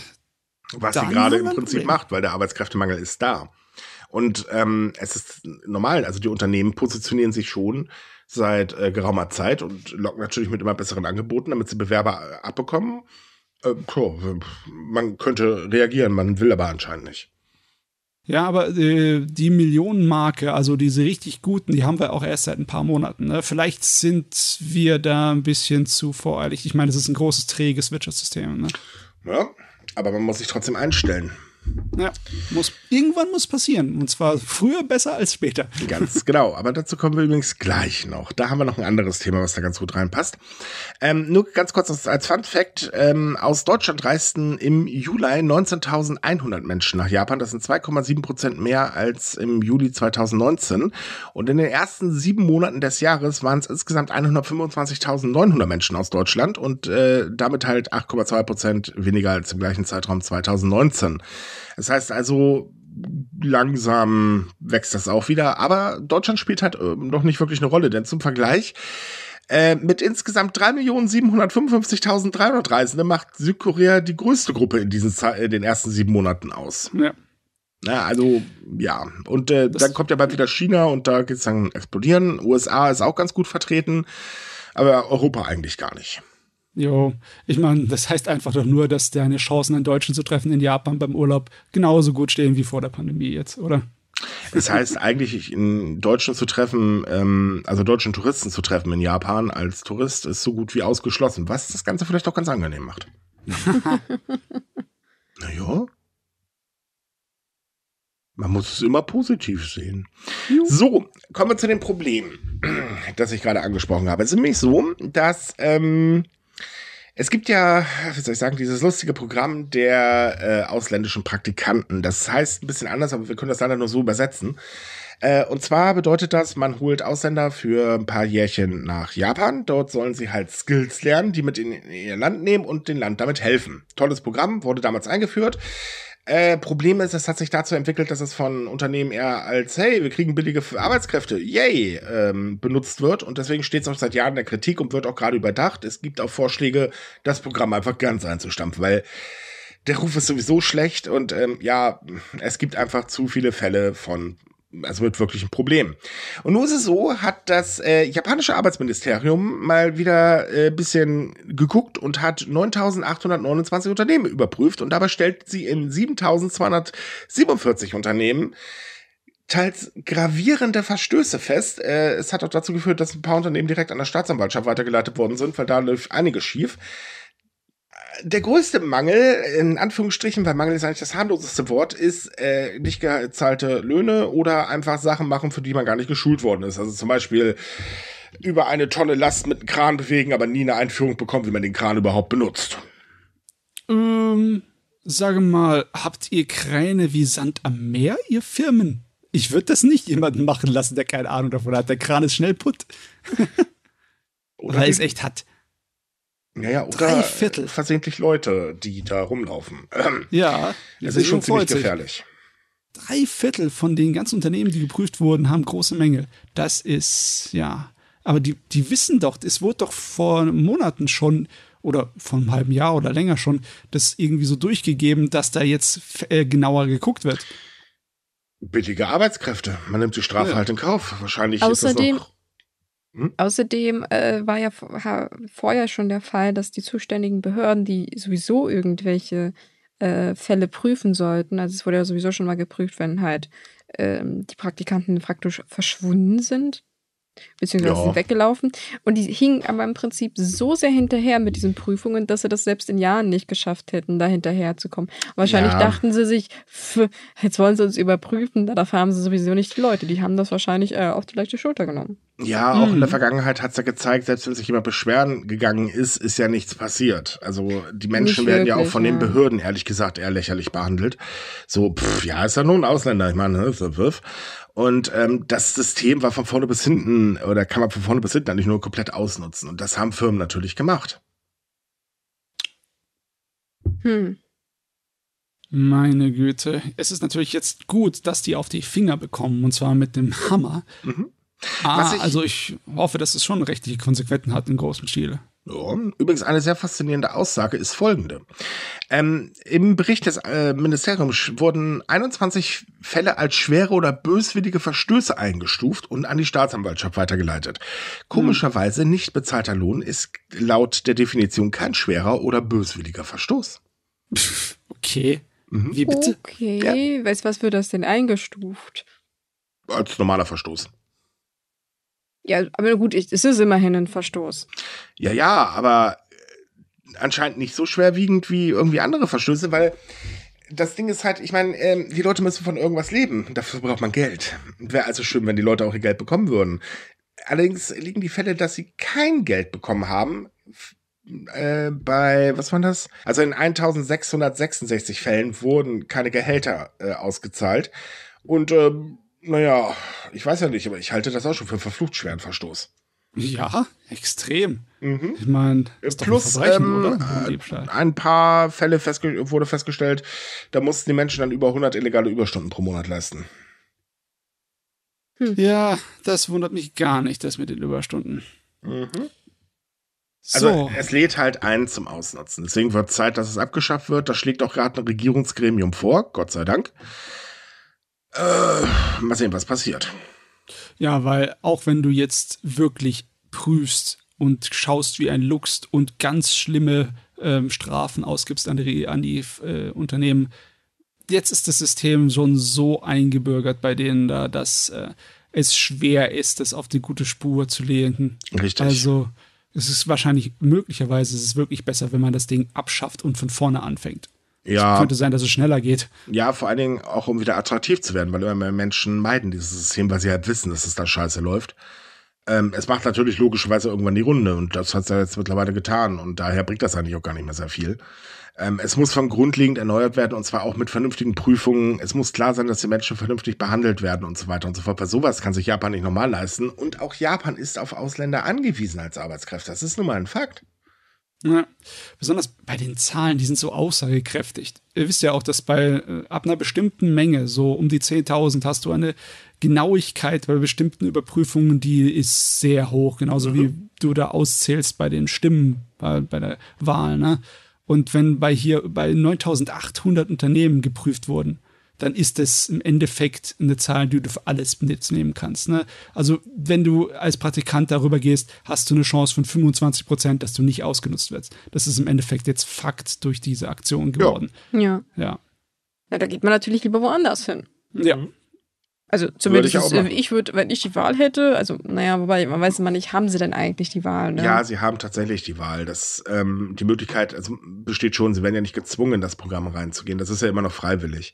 was sie gerade im Prinzip macht, weil der Arbeitskräftemangel ist da. Und ähm, es ist normal, also die Unternehmen positionieren sich schon seit äh, geraumer Zeit und locken natürlich mit immer besseren Angeboten, damit sie Bewerber äh, abbekommen. Äh, cool. Man könnte reagieren, man will aber anscheinend nicht. Ja, aber äh, die Millionenmarke, also diese richtig guten, die haben wir auch erst seit ein paar Monaten. Ne? Vielleicht sind wir da ein bisschen zu voreilig. Ich meine, es ist ein großes, träges Wirtschaftssystem. Ne? Ja, aber man muss sich trotzdem einstellen. Ja, muss, irgendwann muss passieren. Und zwar früher besser als später. Ganz genau. Aber dazu kommen wir übrigens gleich noch. Da haben wir noch ein anderes Thema, was da ganz gut reinpasst. Ähm, nur ganz kurz als Fun Fact. Ähm, aus Deutschland reisten im Juli 19.100 Menschen nach Japan. Das sind 2,7 Prozent mehr als im Juli 2019. Und in den ersten sieben Monaten des Jahres waren es insgesamt 125.900 Menschen aus Deutschland und äh, damit halt 8,2 Prozent weniger als im gleichen Zeitraum 2019. Das heißt also, langsam wächst das auch wieder. Aber Deutschland spielt halt ähm, noch nicht wirklich eine Rolle, denn zum Vergleich, äh, mit insgesamt 3.755.300 Reisende macht Südkorea die größte Gruppe in diesen in den ersten sieben Monaten aus. Ja. Ja, also ja. Und äh, dann kommt ja bald wieder China und da geht's dann explodieren. USA ist auch ganz gut vertreten, aber Europa eigentlich gar nicht. Jo, ich meine, das heißt einfach doch nur, dass deine Chancen, einen Deutschen zu treffen in Japan beim Urlaub genauso gut stehen wie vor der Pandemie jetzt, oder? Das heißt eigentlich, einen Deutschen zu treffen, ähm, also deutschen Touristen zu treffen in Japan als Tourist ist so gut wie ausgeschlossen, was das Ganze vielleicht auch ganz angenehm macht. naja. Man muss es immer positiv sehen. Juh. So, kommen wir zu dem Problem, das ich gerade angesprochen habe. Es ist nämlich so, dass ähm, es gibt ja, wie soll ich sagen, dieses lustige Programm der äh, ausländischen Praktikanten. Das heißt ein bisschen anders, aber wir können das leider nur so übersetzen. Äh, und zwar bedeutet das, man holt Ausländer für ein paar Jährchen nach Japan. Dort sollen sie halt Skills lernen, die mit in ihr Land nehmen und dem Land damit helfen. Tolles Programm, wurde damals eingeführt. Äh, Problem ist, es hat sich dazu entwickelt, dass es von Unternehmen eher als, hey, wir kriegen billige Arbeitskräfte, yay, ähm, benutzt wird. Und deswegen steht es auch seit Jahren in der Kritik und wird auch gerade überdacht. Es gibt auch Vorschläge, das Programm einfach ganz einzustampfen, weil der Ruf ist sowieso schlecht und ähm, ja, es gibt einfach zu viele Fälle von also mit wirklichem Problem. Und nur ist es so, hat das äh, japanische Arbeitsministerium mal wieder ein äh, bisschen geguckt und hat 9.829 Unternehmen überprüft und dabei stellt sie in 7.247 Unternehmen teils gravierende Verstöße fest. Äh, es hat auch dazu geführt, dass ein paar Unternehmen direkt an der Staatsanwaltschaft weitergeleitet worden sind, weil da läuft einiges schief der größte Mangel, in Anführungsstrichen, weil Mangel ist eigentlich das harmloseste Wort, ist äh, nicht gezahlte Löhne oder einfach Sachen machen, für die man gar nicht geschult worden ist. Also zum Beispiel über eine Tonne Last mit einem Kran bewegen, aber nie eine Einführung bekommen, wie man den Kran überhaupt benutzt. Ähm, sage mal, habt ihr Kräne wie Sand am Meer, ihr Firmen? Ich würde das nicht jemanden machen lassen, der keine Ahnung davon hat. Der Kran ist schnell putt. Oder Weil es echt hat. Naja, oder Drei Viertel. versehentlich Leute, die da rumlaufen. ja, es ist schon ziemlich gefährlich. Drei Viertel von den ganzen Unternehmen, die geprüft wurden, haben große Mängel. Das ist, ja. Aber die, die wissen doch, es wurde doch vor Monaten schon oder vor einem halben Jahr oder länger schon das irgendwie so durchgegeben, dass da jetzt äh, genauer geguckt wird. Billige Arbeitskräfte. Man nimmt die Strafe ja. halt in Kauf. Wahrscheinlich Außerdem ist das noch hm? Außerdem äh, war ja vorher schon der Fall, dass die zuständigen Behörden, die sowieso irgendwelche äh, Fälle prüfen sollten, also es wurde ja sowieso schon mal geprüft, wenn halt ähm, die Praktikanten praktisch verschwunden sind, beziehungsweise ja. sind weggelaufen. Und die hingen aber im Prinzip so sehr hinterher mit diesen Prüfungen, dass sie das selbst in Jahren nicht geschafft hätten, da hinterherzukommen. Wahrscheinlich ja. dachten sie sich, pff, jetzt wollen sie uns überprüfen, da haben sie sowieso nicht die Leute. Die haben das wahrscheinlich äh, auf die leichte Schulter genommen. Ja, auch in der mhm. Vergangenheit hat es ja gezeigt, selbst wenn sich jemand beschweren gegangen ist, ist ja nichts passiert. Also die Menschen wirklich, werden ja auch von ja. den Behörden, ehrlich gesagt, eher lächerlich behandelt. So, pff, ja, ist ja nur ein Ausländer, ich meine, wirf, ne, wirf. Und ähm, das System war von vorne bis hinten oder kann man von vorne bis hinten eigentlich nur komplett ausnutzen. Und das haben Firmen natürlich gemacht. Hm. Meine Güte. Es ist natürlich jetzt gut, dass die auf die Finger bekommen und zwar mit dem Hammer. Mhm. Ah, ich, also ich hoffe, dass es schon rechtliche Konsequenzen hat in großem Stil. Übrigens eine sehr faszinierende Aussage ist folgende. Ähm, Im Bericht des äh, Ministeriums wurden 21 Fälle als schwere oder böswillige Verstöße eingestuft und an die Staatsanwaltschaft weitergeleitet. Komischerweise hm. nicht bezahlter Lohn ist laut der Definition kein schwerer oder böswilliger Verstoß. okay. Mhm. Wie bitte? Okay, ja. was wird das denn eingestuft? Als normaler Verstoß. Ja, aber gut, es ist immerhin ein Verstoß. Ja, ja, aber äh, anscheinend nicht so schwerwiegend wie irgendwie andere Verstöße, weil das Ding ist halt, ich meine, äh, die Leute müssen von irgendwas leben. Dafür braucht man Geld. Wäre also schön, wenn die Leute auch ihr Geld bekommen würden. Allerdings liegen die Fälle, dass sie kein Geld bekommen haben, äh, bei, was war das? Also in 1666 Fällen wurden keine Gehälter äh, ausgezahlt. Und ähm, naja, ich weiß ja nicht, aber ich halte das auch schon für einen verflucht schweren Verstoß. Ja, extrem. Mhm. Ich meine, plus ähm, ein paar Fälle festge wurde festgestellt, da mussten die Menschen dann über 100 illegale Überstunden pro Monat leisten. Hm. Ja, das wundert mich gar nicht, das mit den Überstunden. Mhm. Also so. es lädt halt einen zum Ausnutzen. Deswegen wird Zeit, dass es abgeschafft wird. Das schlägt auch gerade ein Regierungsgremium vor, Gott sei Dank. Äh, mal sehen, was passiert. Ja, weil auch wenn du jetzt wirklich prüfst und schaust, wie ein Luchst und ganz schlimme ähm, Strafen ausgibst an die, an die äh, Unternehmen, jetzt ist das System schon so eingebürgert bei denen da, dass äh, es schwer ist, das auf die gute Spur zu lehnen. Richtig. Also es ist wahrscheinlich, möglicherweise ist es wirklich besser, wenn man das Ding abschafft und von vorne anfängt ja. Es könnte sein, dass es schneller geht. Ja, vor allen Dingen auch, um wieder attraktiv zu werden, weil immer mehr Menschen meiden dieses System, weil sie halt wissen, dass es da scheiße läuft. Ähm, es macht natürlich logischerweise irgendwann die Runde und das hat es ja jetzt mittlerweile getan und daher bringt das eigentlich auch gar nicht mehr sehr viel. Ähm, es muss von grundlegend erneuert werden und zwar auch mit vernünftigen Prüfungen. Es muss klar sein, dass die Menschen vernünftig behandelt werden und so weiter und so fort. Weil sowas kann sich Japan nicht normal leisten und auch Japan ist auf Ausländer angewiesen als Arbeitskräfte. Das ist nun mal ein Fakt. Ja. Besonders bei den Zahlen, die sind so aussagekräftig. Ihr wisst ja auch, dass bei äh, ab einer bestimmten Menge, so um die 10.000, hast du eine Genauigkeit bei bestimmten Überprüfungen, die ist sehr hoch, genauso mhm. wie du da auszählst bei den Stimmen, bei, bei der Wahl. Ne? Und wenn bei hier bei 9.800 Unternehmen geprüft wurden, dann ist das im Endeffekt eine Zahl, die du für alles mitnehmen kannst. Ne? Also wenn du als Praktikant darüber gehst, hast du eine Chance von 25 Prozent, dass du nicht ausgenutzt wirst. Das ist im Endeffekt jetzt Fakt durch diese Aktion geworden. Ja. Ja. ja. ja da geht man natürlich lieber woanders hin. Ja. Mhm. Also zumindest, würde ich, äh, ich würde, wenn ich die Wahl hätte, also naja, wobei man weiß immer nicht, haben sie denn eigentlich die Wahl? Ne? Ja, sie haben tatsächlich die Wahl. Das, ähm, die Möglichkeit also besteht schon, sie werden ja nicht gezwungen, in das Programm reinzugehen. Das ist ja immer noch freiwillig.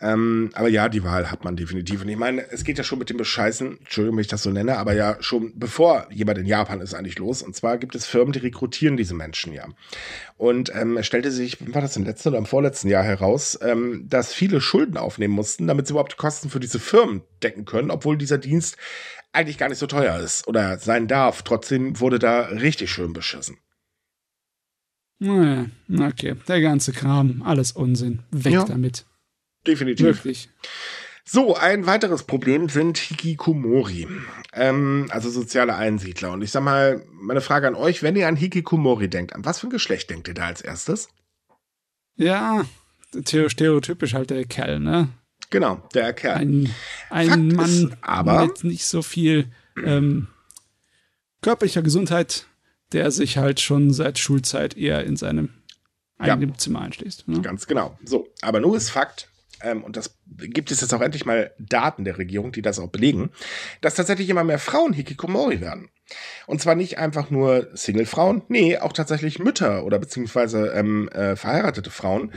Ähm, aber ja, die Wahl hat man definitiv. Und ich meine, es geht ja schon mit dem Bescheißen, Entschuldigung, wenn ich das so nenne, aber ja schon bevor jemand in Japan ist eigentlich los. Und zwar gibt es Firmen, die rekrutieren diese Menschen ja. Und ähm, es stellte sich, war das im letzten oder im vorletzten Jahr heraus, ähm, dass viele Schulden aufnehmen mussten, damit sie überhaupt die Kosten für diese Firmen Firmen decken können, obwohl dieser Dienst eigentlich gar nicht so teuer ist oder sein darf. Trotzdem wurde da richtig schön beschissen. Naja, okay. Der ganze Kram, alles Unsinn. Weg ja, damit. Definitiv. Wirklich. So, ein weiteres Problem sind Hikikomori, ähm, also soziale Einsiedler. Und ich sag mal, meine Frage an euch, wenn ihr an Hikikomori denkt, an was für ein Geschlecht denkt ihr da als erstes? Ja, stereotypisch halt der Kerl, ne? Genau, der Kerl. Ein, ein Fakt Mann aber, mit nicht so viel ähm, körperlicher Gesundheit, der sich halt schon seit Schulzeit eher in seinem eigenen ja, Zimmer einschließt. Ne? Ganz genau. So, aber nur ist Fakt, ähm, und das gibt es jetzt auch endlich mal Daten der Regierung, die das auch belegen, dass tatsächlich immer mehr Frauen Hikikomori werden. Und zwar nicht einfach nur Single-Frauen, nee, auch tatsächlich Mütter oder beziehungsweise ähm, äh, verheiratete Frauen.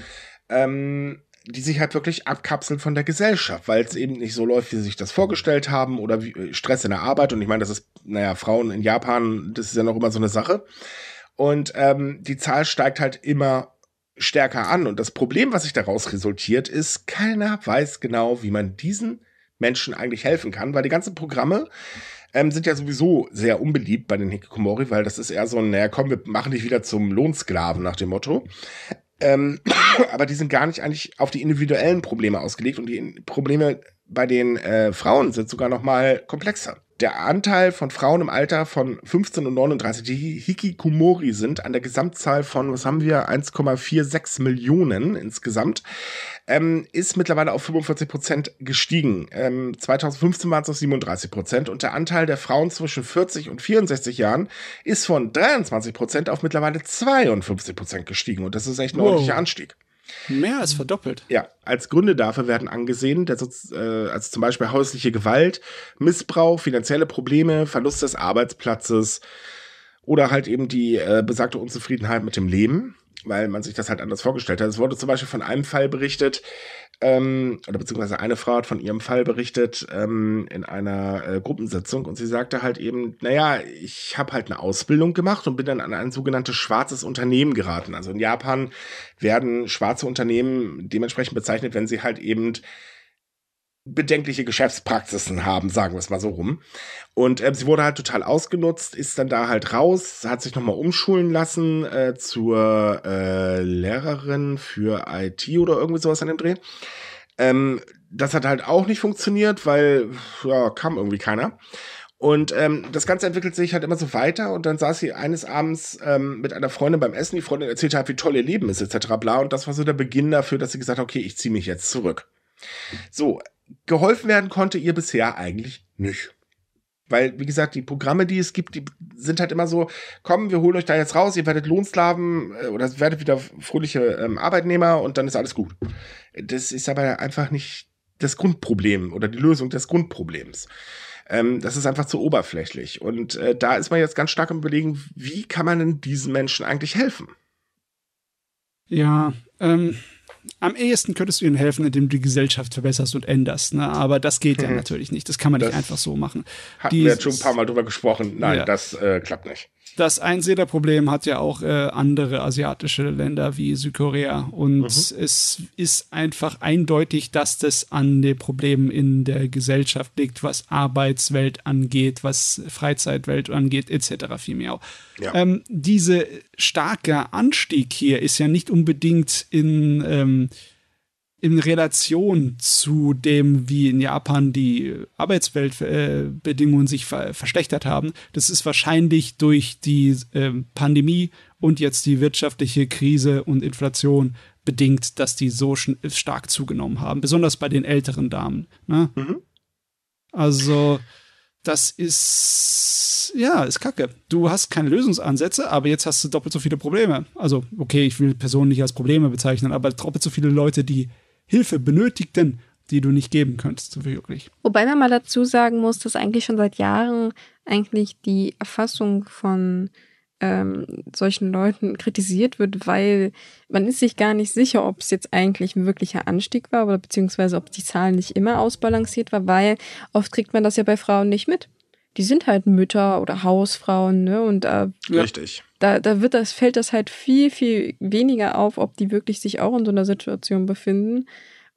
Ähm, die sich halt wirklich abkapseln von der Gesellschaft, weil es eben nicht so läuft, wie sie sich das vorgestellt haben oder wie, äh, Stress in der Arbeit. Und ich meine, das ist, naja, Frauen in Japan, das ist ja noch immer so eine Sache. Und ähm, die Zahl steigt halt immer stärker an. Und das Problem, was sich daraus resultiert, ist, keiner weiß genau, wie man diesen Menschen eigentlich helfen kann, weil die ganzen Programme ähm, sind ja sowieso sehr unbeliebt bei den Hikikomori, weil das ist eher so ein, naja, komm, wir machen dich wieder zum Lohnsklaven nach dem Motto. Ähm, aber die sind gar nicht eigentlich auf die individuellen Probleme ausgelegt und die Probleme bei den äh, Frauen sind sogar noch mal komplexer der Anteil von Frauen im Alter von 15 und 39, die Hikikomori sind, an der Gesamtzahl von, was haben wir, 1,46 Millionen insgesamt, ähm, ist mittlerweile auf 45 Prozent gestiegen. Ähm, 2015 waren es auf 37 Prozent und der Anteil der Frauen zwischen 40 und 64 Jahren ist von 23 Prozent auf mittlerweile 52 Prozent gestiegen und das ist echt ein wow. ordentlicher Anstieg. Mehr als verdoppelt. Ja, als Gründe dafür werden angesehen, dass, äh, also zum Beispiel häusliche Gewalt, Missbrauch, finanzielle Probleme, Verlust des Arbeitsplatzes oder halt eben die äh, besagte Unzufriedenheit mit dem Leben, weil man sich das halt anders vorgestellt hat. Es wurde zum Beispiel von einem Fall berichtet, ähm, oder beziehungsweise eine Frau hat von ihrem Fall berichtet ähm, in einer äh, Gruppensitzung und sie sagte halt eben, naja, ich habe halt eine Ausbildung gemacht und bin dann an ein sogenanntes schwarzes Unternehmen geraten. Also in Japan werden schwarze Unternehmen dementsprechend bezeichnet, wenn sie halt eben bedenkliche Geschäftspraxisen haben, sagen wir es mal so rum. Und äh, sie wurde halt total ausgenutzt, ist dann da halt raus, hat sich nochmal umschulen lassen äh, zur äh, Lehrerin für IT oder irgendwie sowas an dem Dreh. Ähm, das hat halt auch nicht funktioniert, weil ja, kam irgendwie keiner. Und ähm, das Ganze entwickelt sich halt immer so weiter und dann saß sie eines Abends ähm, mit einer Freundin beim Essen. Die Freundin erzählte halt, wie toll ihr Leben ist, etc. bla. Und das war so der Beginn dafür, dass sie gesagt hat, okay, ich ziehe mich jetzt zurück. So, geholfen werden konnte ihr bisher eigentlich nicht. Weil, wie gesagt, die Programme, die es gibt, die sind halt immer so, komm, wir holen euch da jetzt raus, ihr werdet Lohnsklaven äh, oder werdet wieder fröhliche ähm, Arbeitnehmer und dann ist alles gut. Das ist aber einfach nicht das Grundproblem oder die Lösung des Grundproblems. Ähm, das ist einfach zu oberflächlich. Und äh, da ist man jetzt ganz stark im Überlegen, wie kann man denn diesen Menschen eigentlich helfen? Ja, ähm, am ehesten könntest du ihnen helfen, indem du die Gesellschaft verbesserst und änderst. Ne? Aber das geht ja mhm. natürlich nicht. Das kann man das nicht einfach so machen. Hatten die, wir jetzt schon ein paar Mal drüber gesprochen. Nein, ja. das äh, klappt nicht das Einsederproblem hat ja auch äh, andere asiatische Länder wie Südkorea. Und mhm. es ist einfach eindeutig, dass das an den Problemen in der Gesellschaft liegt, was Arbeitswelt angeht, was Freizeitwelt angeht, etc. vielmehr auch. Ja. Ähm, dieser starke Anstieg hier ist ja nicht unbedingt in ähm, in Relation zu dem, wie in Japan die Arbeitsweltbedingungen äh, sich ver verschlechtert haben, das ist wahrscheinlich durch die äh, Pandemie und jetzt die wirtschaftliche Krise und Inflation bedingt, dass die so stark zugenommen haben, besonders bei den älteren Damen. Ne? Mhm. Also das ist, ja, ist kacke. Du hast keine Lösungsansätze, aber jetzt hast du doppelt so viele Probleme. Also, okay, ich will Personen nicht als Probleme bezeichnen, aber doppelt so viele Leute, die Hilfe benötigten, die du nicht geben könntest, wirklich. Wobei man mal dazu sagen muss, dass eigentlich schon seit Jahren eigentlich die Erfassung von ähm, solchen Leuten kritisiert wird, weil man ist sich gar nicht sicher, ob es jetzt eigentlich ein wirklicher Anstieg war oder beziehungsweise ob die Zahl nicht immer ausbalanciert war, weil oft kriegt man das ja bei Frauen nicht mit. Die sind halt Mütter oder Hausfrauen, ne? Und äh, richtig da, da wird das, fällt das halt viel, viel weniger auf, ob die wirklich sich auch in so einer Situation befinden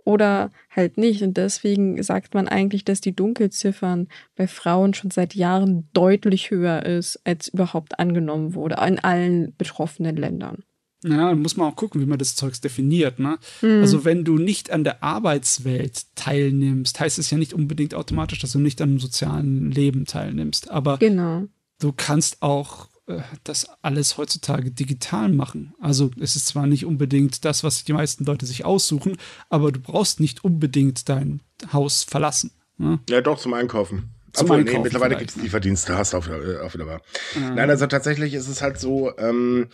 oder halt nicht. Und deswegen sagt man eigentlich, dass die Dunkelziffern bei Frauen schon seit Jahren deutlich höher ist, als überhaupt angenommen wurde in allen betroffenen Ländern. Ja, muss man auch gucken, wie man das Zeugs definiert. Ne? Mhm. Also wenn du nicht an der Arbeitswelt teilnimmst, heißt es ja nicht unbedingt automatisch, dass du nicht an einem sozialen Leben teilnimmst. Aber genau. du kannst auch äh, das alles heutzutage digital machen. Also es ist zwar nicht unbedingt das, was die meisten Leute sich aussuchen, aber du brauchst nicht unbedingt dein Haus verlassen. Ne? Ja, doch, zum Einkaufen. Zum Obwohl, Einkaufen nee, mittlerweile gibt es Lieferdienste, hast du auf, äh, auf wieder wahr. Ja. Ah. Nein, also tatsächlich ist es halt so, ähm,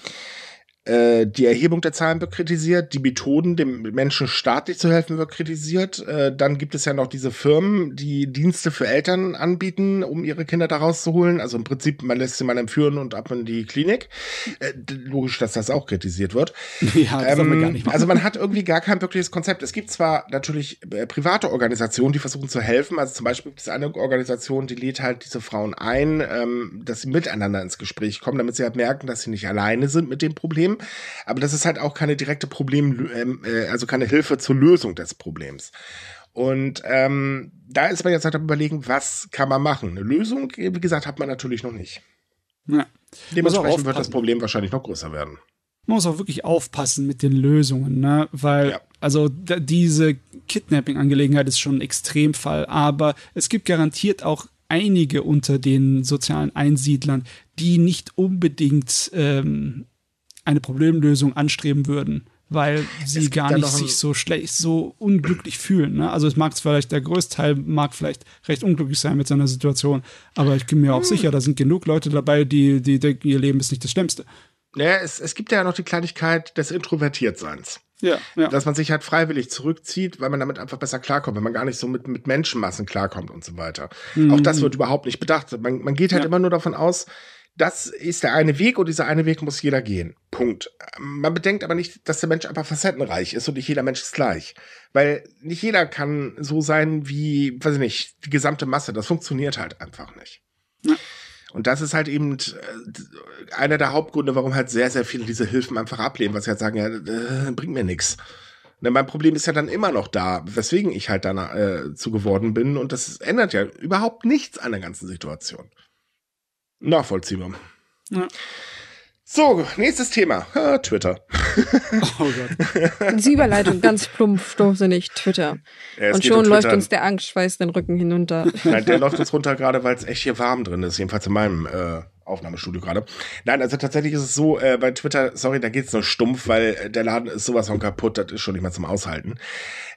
äh, die Erhebung der Zahlen wird kritisiert, die Methoden, dem Menschen staatlich zu helfen, wird kritisiert. Äh, dann gibt es ja noch diese Firmen, die Dienste für Eltern anbieten, um ihre Kinder da rauszuholen. Also im Prinzip, man lässt sie mal entführen und ab in die Klinik. Äh, logisch, dass das auch kritisiert wird. Ja, das ähm, wir gar nicht machen. Also man hat irgendwie gar kein wirkliches Konzept. Es gibt zwar natürlich äh, private Organisationen, die versuchen zu helfen. Also zum Beispiel gibt es eine Organisation, die lädt halt diese Frauen ein, ähm, dass sie miteinander ins Gespräch kommen, damit sie halt merken, dass sie nicht alleine sind mit dem Problem aber das ist halt auch keine direkte Problem, ähm, äh, also keine Hilfe zur Lösung des Problems. Und ähm, da ist man jetzt halt am überlegen, was kann man machen. Eine Lösung, wie gesagt, hat man natürlich noch nicht. Ja. Dementsprechend wird das Problem wahrscheinlich noch größer werden. Man muss auch wirklich aufpassen mit den Lösungen, ne? Weil, ja. also diese Kidnapping-Angelegenheit ist schon ein Extremfall, aber es gibt garantiert auch einige unter den sozialen Einsiedlern, die nicht unbedingt ähm, eine Problemlösung anstreben würden, weil sie gar nicht sich so schlecht, so unglücklich fühlen. Ne? Also es mag vielleicht der Größteil mag vielleicht recht unglücklich sein mit seiner Situation, aber ich bin mir auch hm. sicher, da sind genug Leute dabei, die, die denken, ihr Leben ist nicht das Schlimmste. Naja, es, es gibt ja noch die Kleinigkeit des Introvertiertseins. Ja, ja. Dass man sich halt freiwillig zurückzieht, weil man damit einfach besser klarkommt, wenn man gar nicht so mit, mit Menschenmassen klarkommt und so weiter. Mhm. Auch das hm. wird überhaupt nicht bedacht. Man, man geht halt ja. immer nur davon aus, das ist der eine Weg und dieser eine Weg muss jeder gehen. Punkt. Man bedenkt aber nicht, dass der Mensch einfach facettenreich ist und nicht jeder Mensch ist gleich. Weil nicht jeder kann so sein wie, weiß ich nicht, die gesamte Masse. Das funktioniert halt einfach nicht. Ja. Und das ist halt eben äh, einer der Hauptgründe, warum halt sehr, sehr viele diese Hilfen einfach ablehnen, was sie halt sagen, ja, äh, bringt mir nichts. Ne, mein Problem ist ja dann immer noch da, weswegen ich halt danach äh, zu geworden bin. Und das ändert ja überhaupt nichts an der ganzen Situation. Nachvollziehbar. Ja. So, nächstes Thema. Ah, Twitter. Oh Gott. Die Überleitung ganz plump, stumpfsinnig, Twitter. Ja, und schon um läuft uns der Angstschweiß den Rücken hinunter. Nein, der läuft uns runter, gerade weil es echt hier warm drin ist, jedenfalls in meinem äh, Aufnahmestudio gerade. Nein, also tatsächlich ist es so, äh, bei Twitter, sorry, da geht's nur stumpf, weil äh, der Laden ist sowas von kaputt, das ist schon nicht mehr zum Aushalten.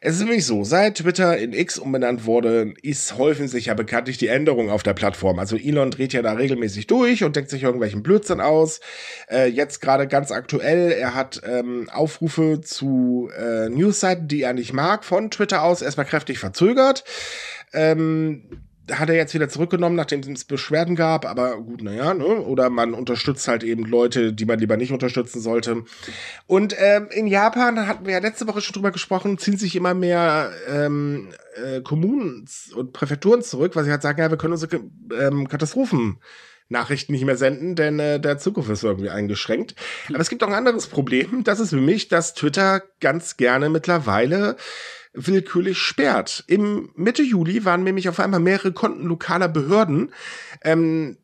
Es ist nämlich so, seit Twitter in X umbenannt wurde, ist häufen sich ja bekanntlich die Änderungen auf der Plattform. Also Elon dreht ja da regelmäßig durch und denkt sich irgendwelchen Blödsinn aus. Äh, jetzt gerade ganz aktuell, er hat ähm, Aufrufe zu äh, Newsseiten, die er nicht mag, von Twitter aus erstmal kräftig verzögert. Ähm, hat er jetzt wieder zurückgenommen, nachdem es Beschwerden gab, aber gut, naja, ne? Oder man unterstützt halt eben Leute, die man lieber nicht unterstützen sollte. Und ähm, in Japan hatten wir ja letzte Woche schon drüber gesprochen, ziehen sich immer mehr ähm, äh, Kommunen und Präfekturen zurück, weil sie halt sagen, ja, wir können unsere ähm, Katastrophen Nachrichten nicht mehr senden, denn äh, der Zugriff ist irgendwie eingeschränkt. Hm. Aber es gibt auch ein anderes Problem, das ist für mich, dass Twitter ganz gerne mittlerweile willkürlich sperrt. Im Mitte Juli waren nämlich auf einmal mehrere Konten lokaler Behörden ähm,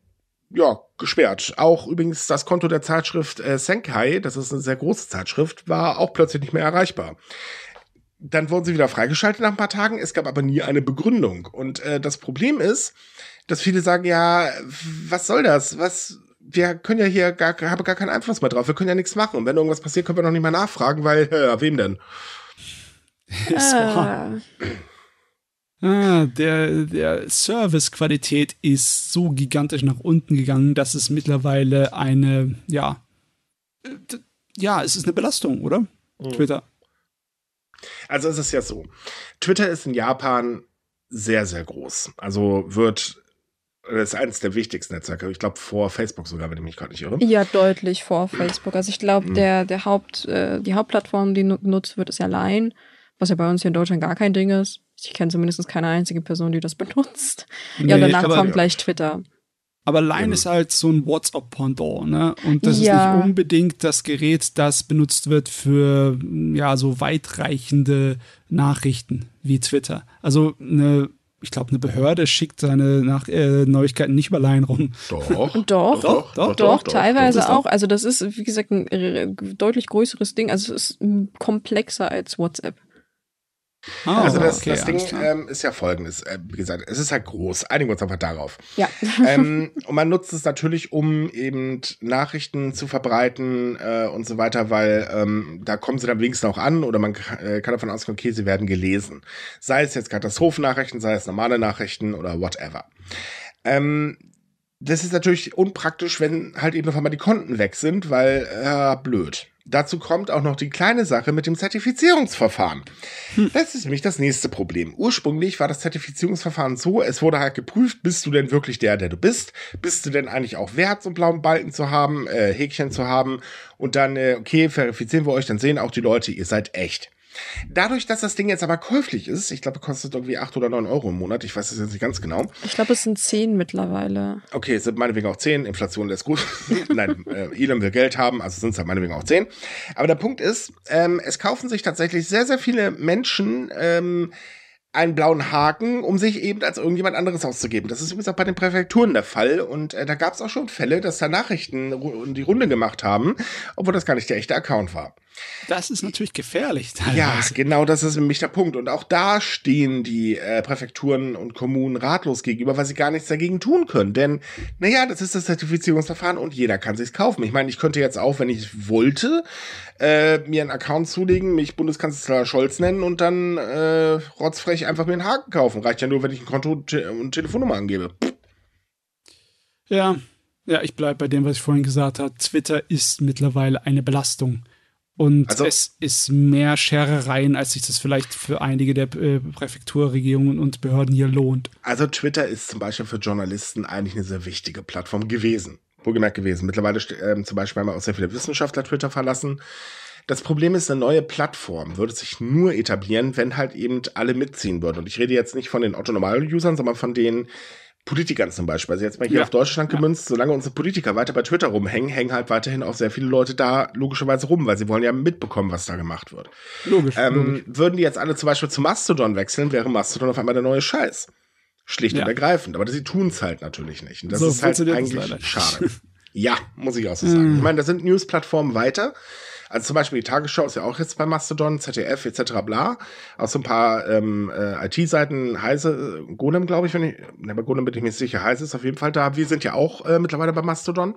ja, gesperrt. Auch übrigens das Konto der Zeitschrift äh, Senkai, das ist eine sehr große Zeitschrift, war auch plötzlich nicht mehr erreichbar. Dann wurden sie wieder freigeschaltet nach ein paar Tagen. Es gab aber nie eine Begründung. Und äh, das Problem ist, dass viele sagen, ja, was soll das? Was, wir können ja hier gar, habe gar keinen Einfluss mehr drauf. Wir können ja nichts machen. Und wenn irgendwas passiert, können wir noch nicht mal nachfragen, weil, äh, wem denn? Es war. Ah. ah, der, der Servicequalität ist so gigantisch nach unten gegangen, dass es mittlerweile eine, ja, äh, ja, es ist eine Belastung, oder? Mhm. Twitter. Also es ist ja so. Twitter ist in Japan sehr, sehr groß. Also wird, das ist eines der wichtigsten Netzwerke. Ich glaube vor Facebook sogar, wenn ich mich gerade nicht irre. Ja, deutlich vor Facebook. Also ich glaube, mhm. der, der Haupt, äh, die Hauptplattform, die genutzt wird, ist ja Line was ja bei uns hier in Deutschland gar kein Ding ist. Ich kenne zumindest keine einzige Person, die das benutzt. Nee, ja, danach aber, kommt gleich Twitter. Aber Line ja. ist halt so ein WhatsApp-Pendant, ne? Und das ja. ist nicht unbedingt das Gerät, das benutzt wird für, ja, so weitreichende Nachrichten wie Twitter. Also, eine, ich glaube, eine Behörde schickt seine Nach äh, Neuigkeiten nicht über Line rum. Doch. doch, doch, doch, doch, doch, teilweise doch, auch. Also, das ist, wie gesagt, ein äh, deutlich größeres Ding. Also, es ist komplexer als WhatsApp. Oh, also das, okay, das Ding ähm, ist ja folgendes, äh, wie gesagt, es ist halt groß. Einigen wir uns einfach darauf. Ja. ähm, und man nutzt es natürlich, um eben Nachrichten zu verbreiten äh, und so weiter, weil ähm, da kommen sie dann wenigstens auch an oder man äh, kann davon ausgehen, okay, sie werden gelesen. Sei es jetzt Katastrophennachrichten, sei es normale Nachrichten oder whatever. Ähm, das ist natürlich unpraktisch, wenn halt eben auf einmal die Konten weg sind, weil äh, blöd. Dazu kommt auch noch die kleine Sache mit dem Zertifizierungsverfahren. Hm. Das ist nämlich das nächste Problem. Ursprünglich war das Zertifizierungsverfahren so, es wurde halt geprüft, bist du denn wirklich der, der du bist? Bist du denn eigentlich auch wert, so einen blauen Balken zu haben, äh, Häkchen zu haben? Und dann, äh, okay, verifizieren wir euch, dann sehen auch die Leute, ihr seid echt. Dadurch, dass das Ding jetzt aber käuflich ist, ich glaube, kostet irgendwie 8 oder 9 Euro im Monat, ich weiß es jetzt nicht ganz genau. Ich glaube, es sind 10 mittlerweile. Okay, es sind meinetwegen auch 10, Inflation lässt gut. Nein, äh, Elon will Geld haben, also sind es halt meinetwegen auch 10. Aber der Punkt ist, ähm, es kaufen sich tatsächlich sehr, sehr viele Menschen ähm, einen blauen Haken, um sich eben als irgendjemand anderes auszugeben. Das ist übrigens auch bei den Präfekturen der Fall. Und äh, da gab es auch schon Fälle, dass da Nachrichten die Runde gemacht haben, obwohl das gar nicht der echte Account war. Das ist natürlich gefährlich. Teilweise. Ja, genau, das ist nämlich der Punkt. Und auch da stehen die äh, Präfekturen und Kommunen ratlos gegenüber, weil sie gar nichts dagegen tun können. Denn, naja, das ist das Zertifizierungsverfahren und jeder kann sich kaufen. Ich meine, ich könnte jetzt auch, wenn ich wollte, äh, mir einen Account zulegen, mich Bundeskanzler Scholz nennen und dann äh, rotzfrech einfach mir einen Haken kaufen. Reicht ja nur, wenn ich ein Konto und, und Telefonnummer angebe. Ja, ja, ich bleibe bei dem, was ich vorhin gesagt habe. Twitter ist mittlerweile eine Belastung. Und also, es ist mehr Scherereien, als sich das vielleicht für einige der äh, Präfekturregierungen und Behörden hier lohnt. Also Twitter ist zum Beispiel für Journalisten eigentlich eine sehr wichtige Plattform gewesen. Wohlgemerkt gewesen. Mittlerweile äh, zum Beispiel haben wir auch sehr viele Wissenschaftler Twitter verlassen. Das Problem ist, eine neue Plattform würde sich nur etablieren, wenn halt eben alle mitziehen würden. Und ich rede jetzt nicht von den Otto-Normal-Usern, sondern von denen, Politikern zum Beispiel. Also jetzt mal hier ja. auf Deutschland gemünzt, solange unsere Politiker weiter bei Twitter rumhängen, hängen halt weiterhin auch sehr viele Leute da logischerweise rum, weil sie wollen ja mitbekommen, was da gemacht wird. Logisch, ähm, logisch. Würden die jetzt alle zum Beispiel zu Mastodon wechseln, wäre Mastodon auf einmal der neue Scheiß. Schlicht ja. und ergreifend. Aber sie tun es halt natürlich nicht. Und das so, ist halt eigentlich schade. ja, muss ich auch so sagen. ich mm. meine, da sind News-Plattformen weiter. Also zum Beispiel die Tagesschau ist ja auch jetzt bei Mastodon, ZDF etc. bla. Auch so ein paar ähm, äh, IT-Seiten, Heise, äh, Golem glaube ich, wenn ich, ne, bei Golem bin ich mir sicher, Heise ist auf jeden Fall da. Wir sind ja auch äh, mittlerweile bei Mastodon.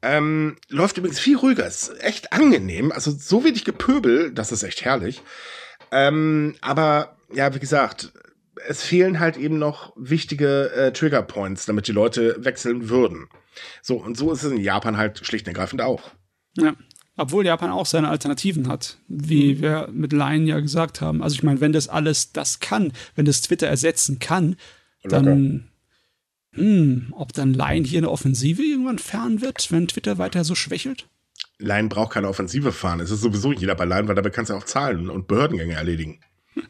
Ähm, läuft übrigens viel ruhiger, ist echt angenehm. Also so wenig Gepöbel, das ist echt herrlich. Ähm, aber ja, wie gesagt, es fehlen halt eben noch wichtige äh, Triggerpoints, damit die Leute wechseln würden. So, und so ist es in Japan halt schlicht und ergreifend auch. Ja. Obwohl Japan auch seine Alternativen hat, wie mhm. wir mit Laien ja gesagt haben. Also ich meine, wenn das alles das kann, wenn das Twitter ersetzen kann, Locker. dann hm, ob dann Laien hier eine Offensive irgendwann fahren wird, wenn Twitter weiter so schwächelt? Laien braucht keine Offensive fahren. Es ist sowieso jeder bei Laien, weil dabei kannst du auch Zahlen und Behördengänge erledigen.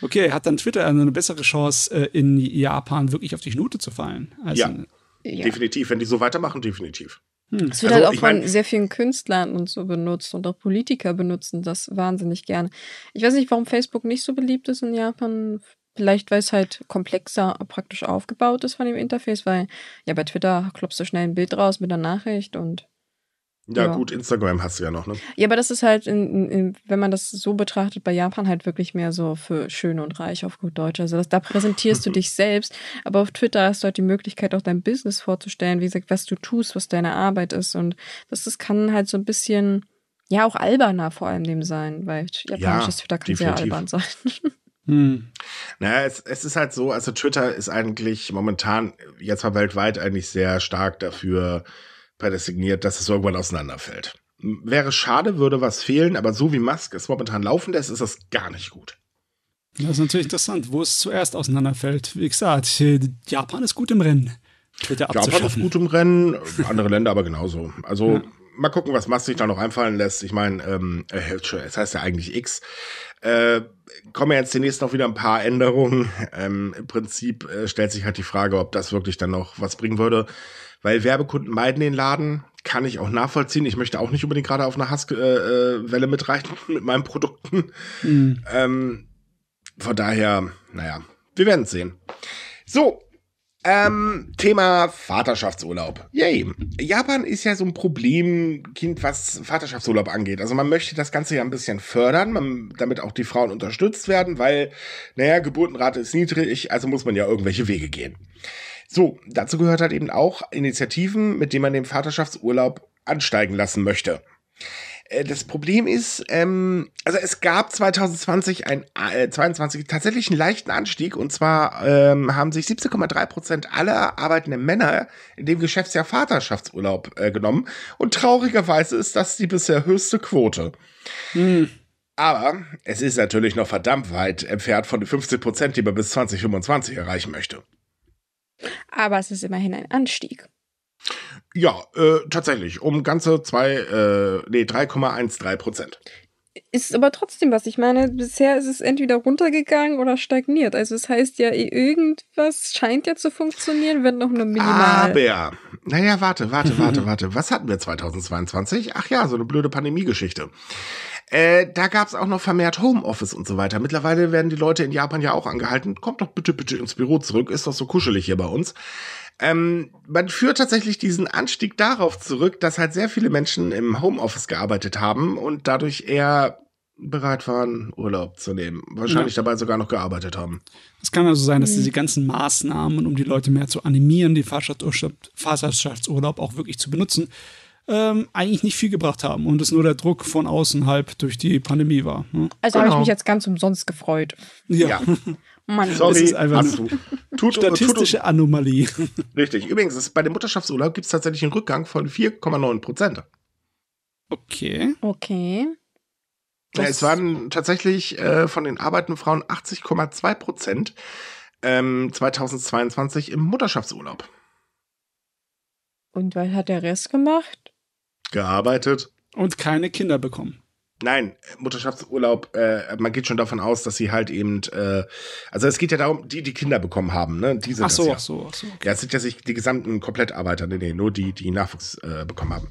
Okay, hat dann Twitter eine bessere Chance, äh, in Japan wirklich auf die Schnute zu fallen? ja, ja. definitiv. Wenn die so weitermachen, definitiv. Hm. Es wird also, halt auch von sehr vielen Künstlern und so benutzt und auch Politiker benutzen das wahnsinnig gerne. Ich weiß nicht, warum Facebook nicht so beliebt ist in Japan. Vielleicht, weil es halt komplexer praktisch aufgebaut ist von dem Interface, weil ja bei Twitter klopfst du schnell ein Bild raus mit einer Nachricht und ja, ja, gut, Instagram hast du ja noch, ne? Ja, aber das ist halt, in, in, wenn man das so betrachtet, bei Japan halt wirklich mehr so für schön und reich auf gut Deutsch. Also das, da präsentierst du dich selbst, aber auf Twitter hast du halt die Möglichkeit, auch dein Business vorzustellen, wie gesagt, was du tust, was deine Arbeit ist. Und das, das kann halt so ein bisschen, ja, auch alberner vor allem dem sein, weil japanisches ja, Twitter kann definitiv. sehr albern sein. Hm. Naja, es, es ist halt so, also Twitter ist eigentlich momentan, jetzt mal weltweit, eigentlich sehr stark dafür prädestiniert, dass es irgendwann auseinanderfällt. Wäre schade, würde was fehlen, aber so wie Musk es momentan laufen lässt, ist das gar nicht gut. Das ist natürlich interessant, wo es zuerst auseinanderfällt. Wie gesagt, Japan ist gut im Rennen. Japan ist gut im Rennen, andere Länder aber genauso. Also ja. mal gucken, was Musk sich da noch einfallen lässt. Ich meine, ähm, äh, es heißt ja eigentlich X. Äh, kommen ja jetzt demnächst noch wieder ein paar Änderungen. Ähm, Im Prinzip äh, stellt sich halt die Frage, ob das wirklich dann noch was bringen würde weil Werbekunden meiden den Laden, kann ich auch nachvollziehen. Ich möchte auch nicht unbedingt gerade auf einer Hasswelle äh, äh mitreiten mit meinen Produkten. Mhm. Ähm, von daher, naja, wir werden es sehen. So, ähm, Thema Vaterschaftsurlaub. Yay. Japan ist ja so ein Problemkind, was Vaterschaftsurlaub angeht. Also man möchte das Ganze ja ein bisschen fördern, man, damit auch die Frauen unterstützt werden, weil, naja, Geburtenrate ist niedrig, also muss man ja irgendwelche Wege gehen. So, dazu gehört halt eben auch Initiativen, mit denen man den Vaterschaftsurlaub ansteigen lassen möchte äh, das Problem ist, ähm, also es gab 2020 ein, äh, 22 tatsächlich einen leichten Anstieg und zwar ähm, haben sich 17,3 Prozent aller arbeitenden Männer in dem Geschäftsjahr Vaterschaftsurlaub äh, genommen und traurigerweise ist das die bisher höchste Quote. Hm. Aber es ist natürlich noch verdammt weit entfernt von den 15 Prozent, die man bis 2025 erreichen möchte aber es ist immerhin ein Anstieg. Ja, äh, tatsächlich, um ganze zwei, äh, nee, 3,13 Prozent. Ist aber trotzdem was. Ich meine, bisher ist es entweder runtergegangen oder stagniert. Also es das heißt ja, irgendwas scheint ja zu funktionieren, wenn noch nur minimal. Aber, naja, warte, warte, warte, warte. Was hatten wir 2022? Ach ja, so eine blöde Pandemie-Geschichte. Äh, da gab es auch noch vermehrt Homeoffice und so weiter. Mittlerweile werden die Leute in Japan ja auch angehalten, kommt doch bitte, bitte ins Büro zurück, ist doch so kuschelig hier bei uns. Ähm, man führt tatsächlich diesen Anstieg darauf zurück, dass halt sehr viele Menschen im Homeoffice gearbeitet haben und dadurch eher bereit waren, Urlaub zu nehmen. Wahrscheinlich ja. dabei sogar noch gearbeitet haben. Es kann also sein, dass diese mhm. ganzen Maßnahmen, um die Leute mehr zu animieren, die Vaterschaftsurlaub auch wirklich zu benutzen, ähm, eigentlich nicht viel gebracht haben und es nur der Druck von außen halb durch die Pandemie war. Ne? Also genau. habe ich mich jetzt ganz umsonst gefreut. Ja. ja. Mann, Sorry, ist einfach eine tut, statistische Anomalie. Richtig. Übrigens, ist, bei dem Mutterschaftsurlaub gibt es tatsächlich einen Rückgang von 4,9 Prozent. Okay. Okay. Ja, es waren tatsächlich äh, von den arbeitenden Frauen 80,2 Prozent ähm, 2022 im Mutterschaftsurlaub. Und was hat der Rest gemacht? gearbeitet. Und keine Kinder bekommen. Nein, Mutterschaftsurlaub, äh, man geht schon davon aus, dass sie halt eben, äh, also es geht ja darum, die, die Kinder bekommen haben, ne? Die ach so, ach so, ach so. Okay. Ja, es sind ja sich die gesamten Komplettarbeiter, nee, nee, nur die, die Nachwuchs äh, bekommen haben.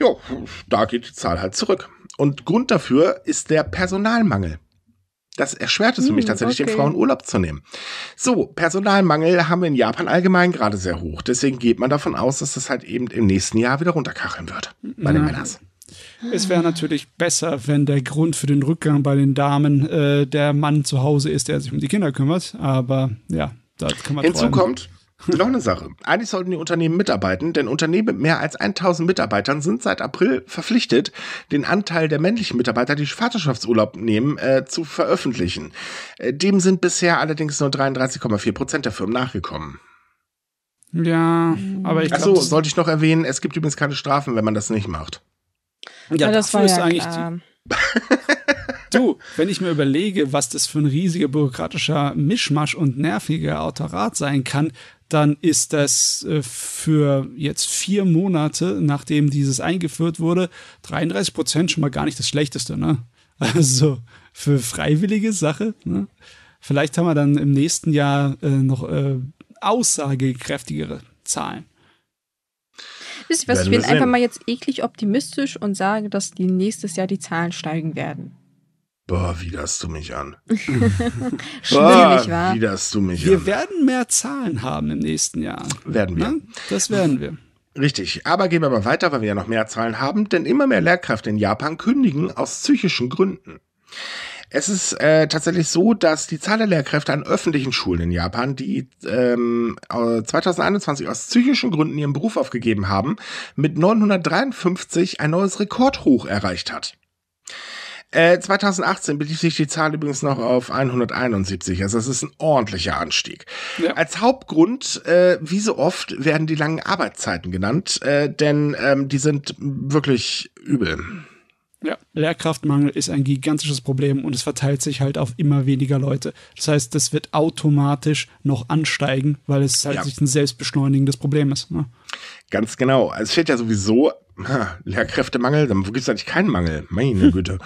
Jo, da geht die Zahl halt zurück. Und Grund dafür ist der Personalmangel. Das erschwert es für mich hm, tatsächlich, okay. den Frauen Urlaub zu nehmen. So, Personalmangel haben wir in Japan allgemein gerade sehr hoch. Deswegen geht man davon aus, dass das halt eben im nächsten Jahr wieder runterkacheln wird bei den Männern. Es wäre natürlich besser, wenn der Grund für den Rückgang bei den Damen äh, der Mann zu Hause ist, der sich um die Kinder kümmert. Aber ja, das kann man Hinzu träumen. kommt, noch eine Sache. Eigentlich sollten die Unternehmen mitarbeiten, denn Unternehmen mit mehr als 1000 Mitarbeitern sind seit April verpflichtet, den Anteil der männlichen Mitarbeiter, die Vaterschaftsurlaub nehmen, äh, zu veröffentlichen. Äh, dem sind bisher allerdings nur 33,4 Prozent der Firmen nachgekommen. Ja, aber ich glaube. Achso, sollte ich noch erwähnen, es gibt übrigens keine Strafen, wenn man das nicht macht. Ja, ja das war ja eigentlich. Klar. Du, wenn ich mir überlege, was das für ein riesiger bürokratischer Mischmasch und nerviger Autorat sein kann, dann ist das äh, für jetzt vier Monate, nachdem dieses eingeführt wurde, 33 Prozent schon mal gar nicht das Schlechteste. Ne? Also für freiwillige Sache. Ne? Vielleicht haben wir dann im nächsten Jahr äh, noch äh, aussagekräftigere Zahlen. Wisst ihr was, ich bin einfach mal jetzt eklig optimistisch und sage, dass die nächstes Jahr die Zahlen steigen werden. Boah, widerst du mich an. Schwierig, wahr? Widerst du mich wir an. Wir werden mehr Zahlen haben im nächsten Jahr. Werden wir. Ja, ne? das werden wir. Richtig, aber gehen wir mal weiter, weil wir ja noch mehr Zahlen haben, denn immer mehr Lehrkräfte in Japan kündigen aus psychischen Gründen. Es ist äh, tatsächlich so, dass die Zahl der Lehrkräfte an öffentlichen Schulen in Japan, die ähm, 2021 aus psychischen Gründen ihren Beruf aufgegeben haben, mit 953 ein neues Rekordhoch erreicht hat. 2018 äh, belief sich die Zahl übrigens noch auf 171, also das ist ein ordentlicher Anstieg. Ja. Als Hauptgrund, äh, wie so oft, werden die langen Arbeitszeiten genannt, äh, denn ähm, die sind wirklich übel. Ja, Lehrkraftmangel ist ein gigantisches Problem und es verteilt sich halt auf immer weniger Leute. Das heißt, das wird automatisch noch ansteigen, weil es halt ja. sich ein selbstbeschleunigendes Problem ist. Ne? Ganz genau. Es fehlt ja sowieso Ha, Lehrkräftemangel, dann gibt es eigentlich keinen Mangel. Meine Güte.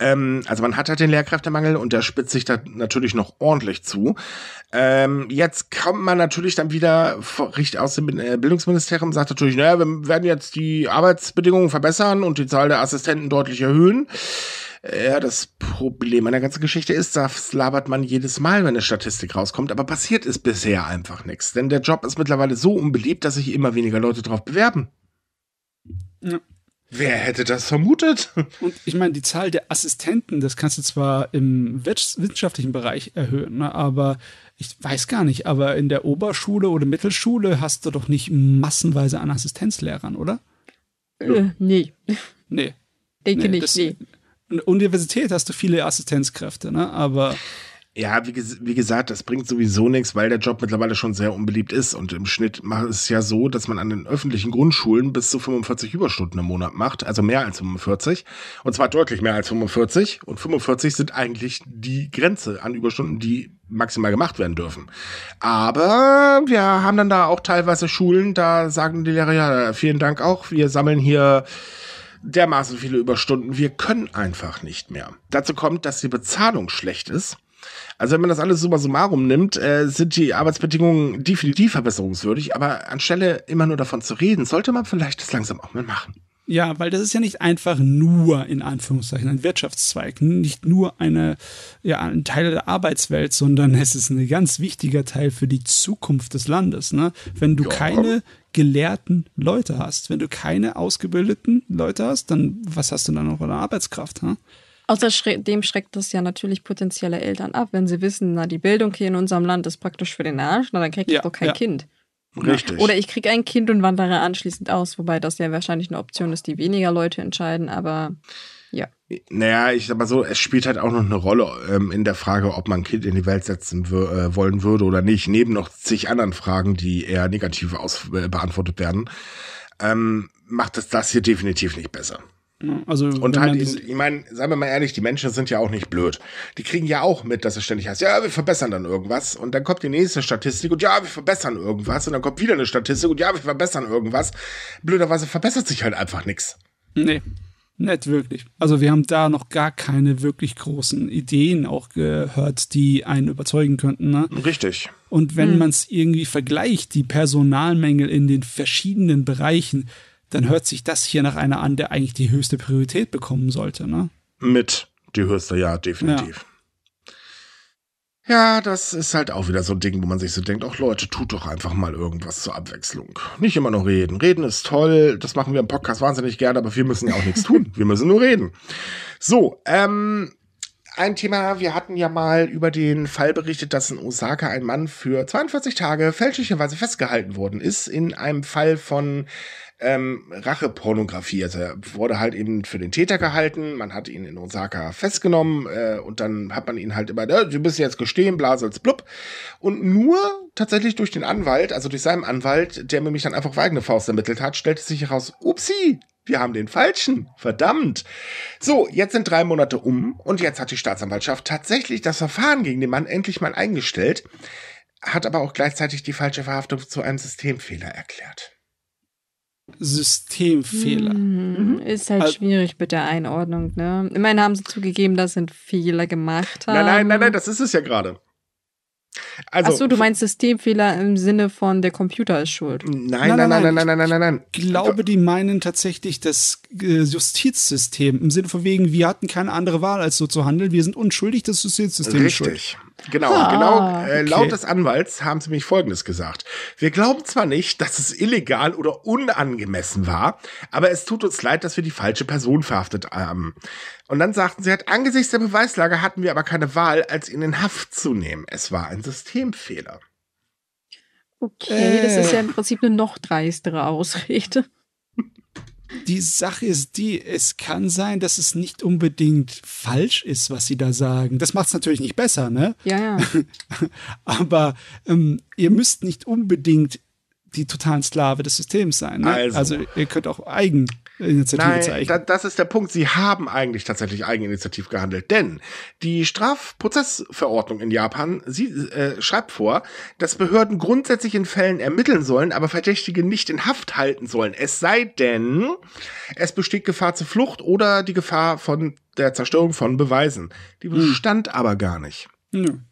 ähm, also man hat halt den Lehrkräftemangel und der spitzt sich da natürlich noch ordentlich zu. Ähm, jetzt kommt man natürlich dann wieder richtig aus dem äh, Bildungsministerium, sagt natürlich, naja, wir werden jetzt die Arbeitsbedingungen verbessern und die Zahl der Assistenten deutlich erhöhen. Ja, das Problem an der ganzen Geschichte ist, das labert man jedes Mal, wenn eine Statistik rauskommt, aber passiert ist bisher einfach nichts. Denn der Job ist mittlerweile so unbeliebt, dass sich immer weniger Leute drauf bewerben. Ja. Wer hätte das vermutet? Und ich meine, die Zahl der Assistenten, das kannst du zwar im wissenschaftlichen Bereich erhöhen, ne, aber ich weiß gar nicht, aber in der Oberschule oder Mittelschule hast du doch nicht massenweise an Assistenzlehrern, oder? Äh, nee. Nee. Denke nee, nicht, das, nee. In der Universität hast du viele Assistenzkräfte, ne? aber ja, wie, wie, gesagt, das bringt sowieso nichts, weil der Job mittlerweile schon sehr unbeliebt ist. Und im Schnitt macht es ja so, dass man an den öffentlichen Grundschulen bis zu 45 Überstunden im Monat macht, also mehr als 45. Und zwar deutlich mehr als 45. Und 45 sind eigentlich die Grenze an Überstunden, die maximal gemacht werden dürfen. Aber wir haben dann da auch teilweise Schulen, da sagen die Lehrer, ja, vielen Dank auch, wir sammeln hier dermaßen viele Überstunden, wir können einfach nicht mehr. Dazu kommt, dass die Bezahlung schlecht ist also wenn man das alles summa summarum nimmt, äh, sind die Arbeitsbedingungen definitiv verbesserungswürdig, aber anstelle immer nur davon zu reden, sollte man vielleicht das langsam auch mal machen. Ja, weil das ist ja nicht einfach nur in Anführungszeichen ein Wirtschaftszweig, nicht nur eine, ja, ein Teil der Arbeitswelt, sondern es ist ein ganz wichtiger Teil für die Zukunft des Landes. Ne? Wenn du ja. keine gelehrten Leute hast, wenn du keine ausgebildeten Leute hast, dann was hast du dann noch an Arbeitskraft? Ne? Außer dem schreckt das ja natürlich potenzielle Eltern ab, wenn sie wissen, na, die Bildung hier in unserem Land ist praktisch für den Arsch, na, dann kriege ich ja, doch kein ja. Kind. Richtig. Oder ich kriege ein Kind und wandere anschließend aus, wobei das ja wahrscheinlich eine Option ist, die weniger Leute entscheiden, aber ja. Naja, ich sag mal so, es spielt halt auch noch eine Rolle ähm, in der Frage, ob man ein Kind in die Welt setzen äh, wollen würde oder nicht, neben noch zig anderen Fragen, die eher negativ aus äh, beantwortet werden, ähm, macht es das hier definitiv nicht besser. Ne? Also, und halt, ich, ich meine, seien wir mal ehrlich, die Menschen sind ja auch nicht blöd. Die kriegen ja auch mit, dass es ständig heißt, ja, wir verbessern dann irgendwas. Und dann kommt die nächste Statistik und ja, wir verbessern irgendwas. Und dann kommt wieder eine Statistik und ja, wir verbessern irgendwas. Blöderweise verbessert sich halt einfach nichts. Nee, nicht wirklich. Also wir haben da noch gar keine wirklich großen Ideen auch gehört, die einen überzeugen könnten. Ne? Richtig. Und wenn hm. man es irgendwie vergleicht, die Personalmängel in den verschiedenen Bereichen, dann hört sich das hier nach einer an, der eigentlich die höchste Priorität bekommen sollte, ne? Mit die höchste, ja, definitiv. Ja. ja. das ist halt auch wieder so ein Ding, wo man sich so denkt, ach Leute, tut doch einfach mal irgendwas zur Abwechslung. Nicht immer nur reden. Reden ist toll, das machen wir im Podcast wahnsinnig gerne, aber wir müssen ja auch nichts tun. Wir müssen nur reden. So, ähm, ein Thema, wir hatten ja mal über den Fall berichtet, dass in Osaka ein Mann für 42 Tage fälschlicherweise festgehalten worden ist in einem Fall von ähm, Rachepornografie. Also er wurde halt eben für den Täter gehalten, man hat ihn in Osaka festgenommen äh, und dann hat man ihn halt immer, äh, Sie müssen jetzt gestehen, blasels blub. Und nur tatsächlich durch den Anwalt, also durch seinen Anwalt, der mir mich dann einfach auf eigene Faust ermittelt hat, stellte sich heraus, upsi, wir haben den falschen. Verdammt. So, jetzt sind drei Monate um und jetzt hat die Staatsanwaltschaft tatsächlich das Verfahren gegen den Mann endlich mal eingestellt, hat aber auch gleichzeitig die falsche Verhaftung zu einem Systemfehler erklärt. Systemfehler. Mhm. mhm. Ist halt also, schwierig mit der Einordnung, ne? Immerhin haben sie zugegeben, dass sie einen Fehler gemacht haben. Nein, nein, nein, nein, das ist es ja gerade. Also, Achso, du meinst Systemfehler im Sinne von der Computer ist schuld. Nein, nein, nein, nein, nein, nein, nein, nein. nein, nein. Ich glaube, die meinen tatsächlich das äh, Justizsystem im Sinne von wegen, wir hatten keine andere Wahl, als so zu handeln. Wir sind unschuldig, das Justizsystem Richtig. ist schuld. Richtig. Genau, ah, genau. Äh, okay. Laut des Anwalts haben sie mich Folgendes gesagt. Wir glauben zwar nicht, dass es illegal oder unangemessen war, aber es tut uns leid, dass wir die falsche Person verhaftet haben. Und dann sagten sie halt, angesichts der Beweislage hatten wir aber keine Wahl, als ihn in Haft zu nehmen. Es war ein Systemfehler. Okay, äh. das ist ja äh. im Prinzip eine noch dreistere Ausrede die Sache ist die, es kann sein, dass es nicht unbedingt falsch ist, was sie da sagen. Das macht es natürlich nicht besser, ne? Ja, ja. Aber ähm, ihr müsst nicht unbedingt die totalen Sklave des Systems sein. Ne? Also. also. ihr könnt auch eigen Initiative Nein, zeichnen. das ist der Punkt. Sie haben eigentlich tatsächlich eigeninitiativ gehandelt, denn die Strafprozessverordnung in Japan sie, äh, schreibt vor, dass Behörden grundsätzlich in Fällen ermitteln sollen, aber Verdächtige nicht in Haft halten sollen. Es sei denn, es besteht Gefahr zur Flucht oder die Gefahr von der Zerstörung von Beweisen. Die hm. bestand hm. aber gar nicht. Hm.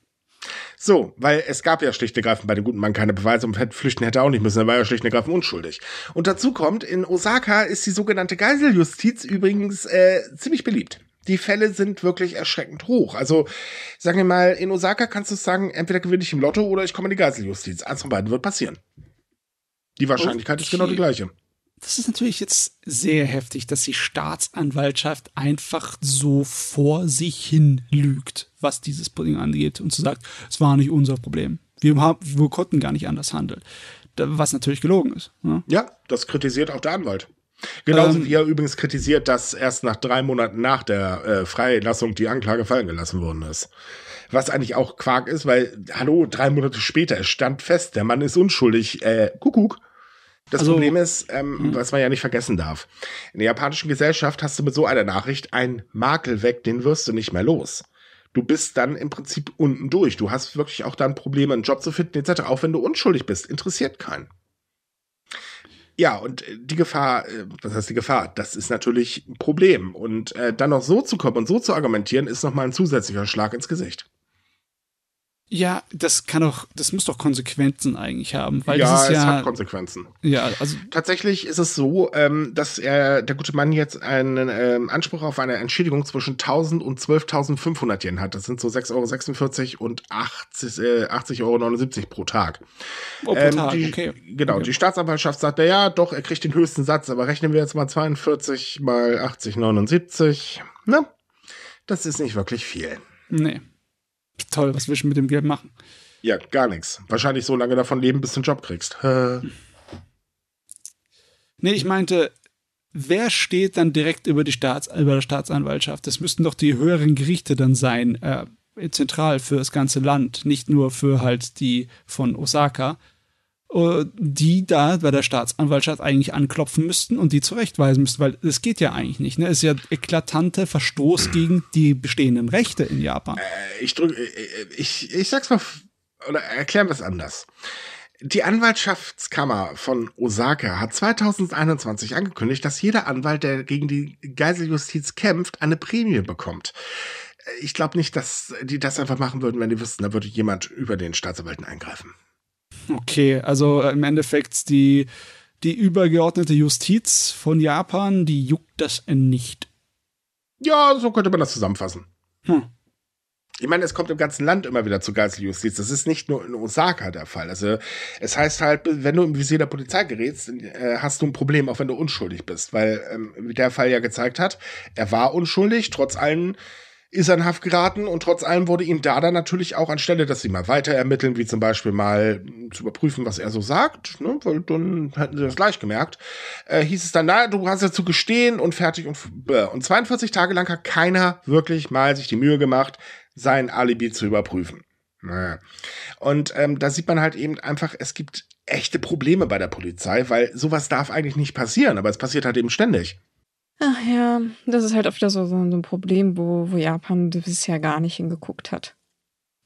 So, weil es gab ja schlicht und ergreifend bei dem guten Mann keine Beweise und flüchten hätte er auch nicht müssen, er war ja schlicht und ergreifend unschuldig. Und dazu kommt, in Osaka ist die sogenannte Geiseljustiz übrigens äh, ziemlich beliebt die Fälle sind wirklich erschreckend hoch. Also, sagen wir mal, in Osaka kannst du sagen, entweder gewinne ich im Lotto oder ich komme in die Geiseljustiz. Eins von beiden wird passieren. Die Wahrscheinlichkeit okay. ist genau die gleiche das ist natürlich jetzt sehr heftig, dass die Staatsanwaltschaft einfach so vor sich hin lügt, was dieses Pudding angeht und zu sagt, es war nicht unser Problem. Wir, haben, wir konnten gar nicht anders handeln. Was natürlich gelogen ist. Ne? Ja, das kritisiert auch der Anwalt. Genauso ähm, wie er übrigens kritisiert, dass erst nach drei Monaten nach der äh, Freilassung die Anklage fallen gelassen worden ist. Was eigentlich auch Quark ist, weil, hallo, drei Monate später, es stand fest, der Mann ist unschuldig. Äh, Kuckuck. Das also, Problem ist, ähm, hm? was man ja nicht vergessen darf. In der japanischen Gesellschaft hast du mit so einer Nachricht einen Makel weg, den wirst du nicht mehr los. Du bist dann im Prinzip unten durch. Du hast wirklich auch dann Probleme, einen Job zu finden, etc. Auch wenn du unschuldig bist, interessiert keinen. Ja, und äh, die Gefahr, äh, was heißt die Gefahr? Das ist natürlich ein Problem. Und äh, dann noch so zu kommen und so zu argumentieren, ist nochmal ein zusätzlicher Schlag ins Gesicht. Ja, das kann doch, das muss doch Konsequenzen eigentlich haben, weil ja, es ja, hat Konsequenzen. Ja, also tatsächlich ist es so, ähm, dass er, der gute Mann jetzt einen ähm, Anspruch auf eine Entschädigung zwischen 1000 und 12.500 Yen hat. Das sind so 6,46 Euro und 80,79 äh, 80 Euro pro Tag. Oh, pro ähm, Tag, die, okay. Genau, okay. die Staatsanwaltschaft sagt, na ja, doch, er kriegt den höchsten Satz, aber rechnen wir jetzt mal 42 mal 80,79. Na, ne? das ist nicht wirklich viel. Nee. Toll, was willst du mit dem Geld machen? Ja, gar nichts. Wahrscheinlich so lange davon leben, bis du einen Job kriegst. Nee, ich meinte, wer steht dann direkt über, die Staats über der Staatsanwaltschaft? Das müssten doch die höheren Gerichte dann sein, äh, zentral für das ganze Land, nicht nur für halt die von Osaka. Äh, die da bei der Staatsanwaltschaft eigentlich anklopfen müssten und die zurechtweisen müssten, weil es geht ja eigentlich nicht. Ne? Es ist ja eklatanter Verstoß gegen die bestehenden Rechte in Japan. Äh, ich, drück, äh, äh, ich, ich sag's mal oder erklären wir es anders. Die Anwaltschaftskammer von Osaka hat 2021 angekündigt, dass jeder Anwalt, der gegen die Geiseljustiz kämpft, eine Prämie bekommt. Ich glaube nicht, dass die das einfach machen würden, wenn die wüssten, da würde jemand über den Staatsanwalten eingreifen. Okay, also äh, im Endeffekt die, die übergeordnete Justiz von Japan, die juckt das nicht. Ja, so könnte man das zusammenfassen. Hm. Ich meine, es kommt im ganzen Land immer wieder zu Geiseljustiz. Das ist nicht nur in Osaka der Fall. Also es heißt halt, wenn du im Visier der Polizei gerätst, äh, hast du ein Problem, auch wenn du unschuldig bist. Weil ähm, der Fall ja gezeigt hat, er war unschuldig, trotz allen ist er in Haft geraten und trotz allem wurde ihm da dann natürlich auch anstelle, dass sie mal weiter ermitteln, wie zum Beispiel mal hm, zu überprüfen, was er so sagt, ne, weil dann hätten sie das gleich gemerkt, äh, hieß es dann, naja, du hast ja zu gestehen und fertig und bäh. und 42 Tage lang hat keiner wirklich mal sich die Mühe gemacht, sein Alibi zu überprüfen. Naja. Und ähm, da sieht man halt eben einfach, es gibt echte Probleme bei der Polizei, weil sowas darf eigentlich nicht passieren, aber es passiert halt eben ständig. Ach ja, das ist halt auch wieder so, so ein Problem, wo, wo Japan bisher gar nicht hingeguckt hat.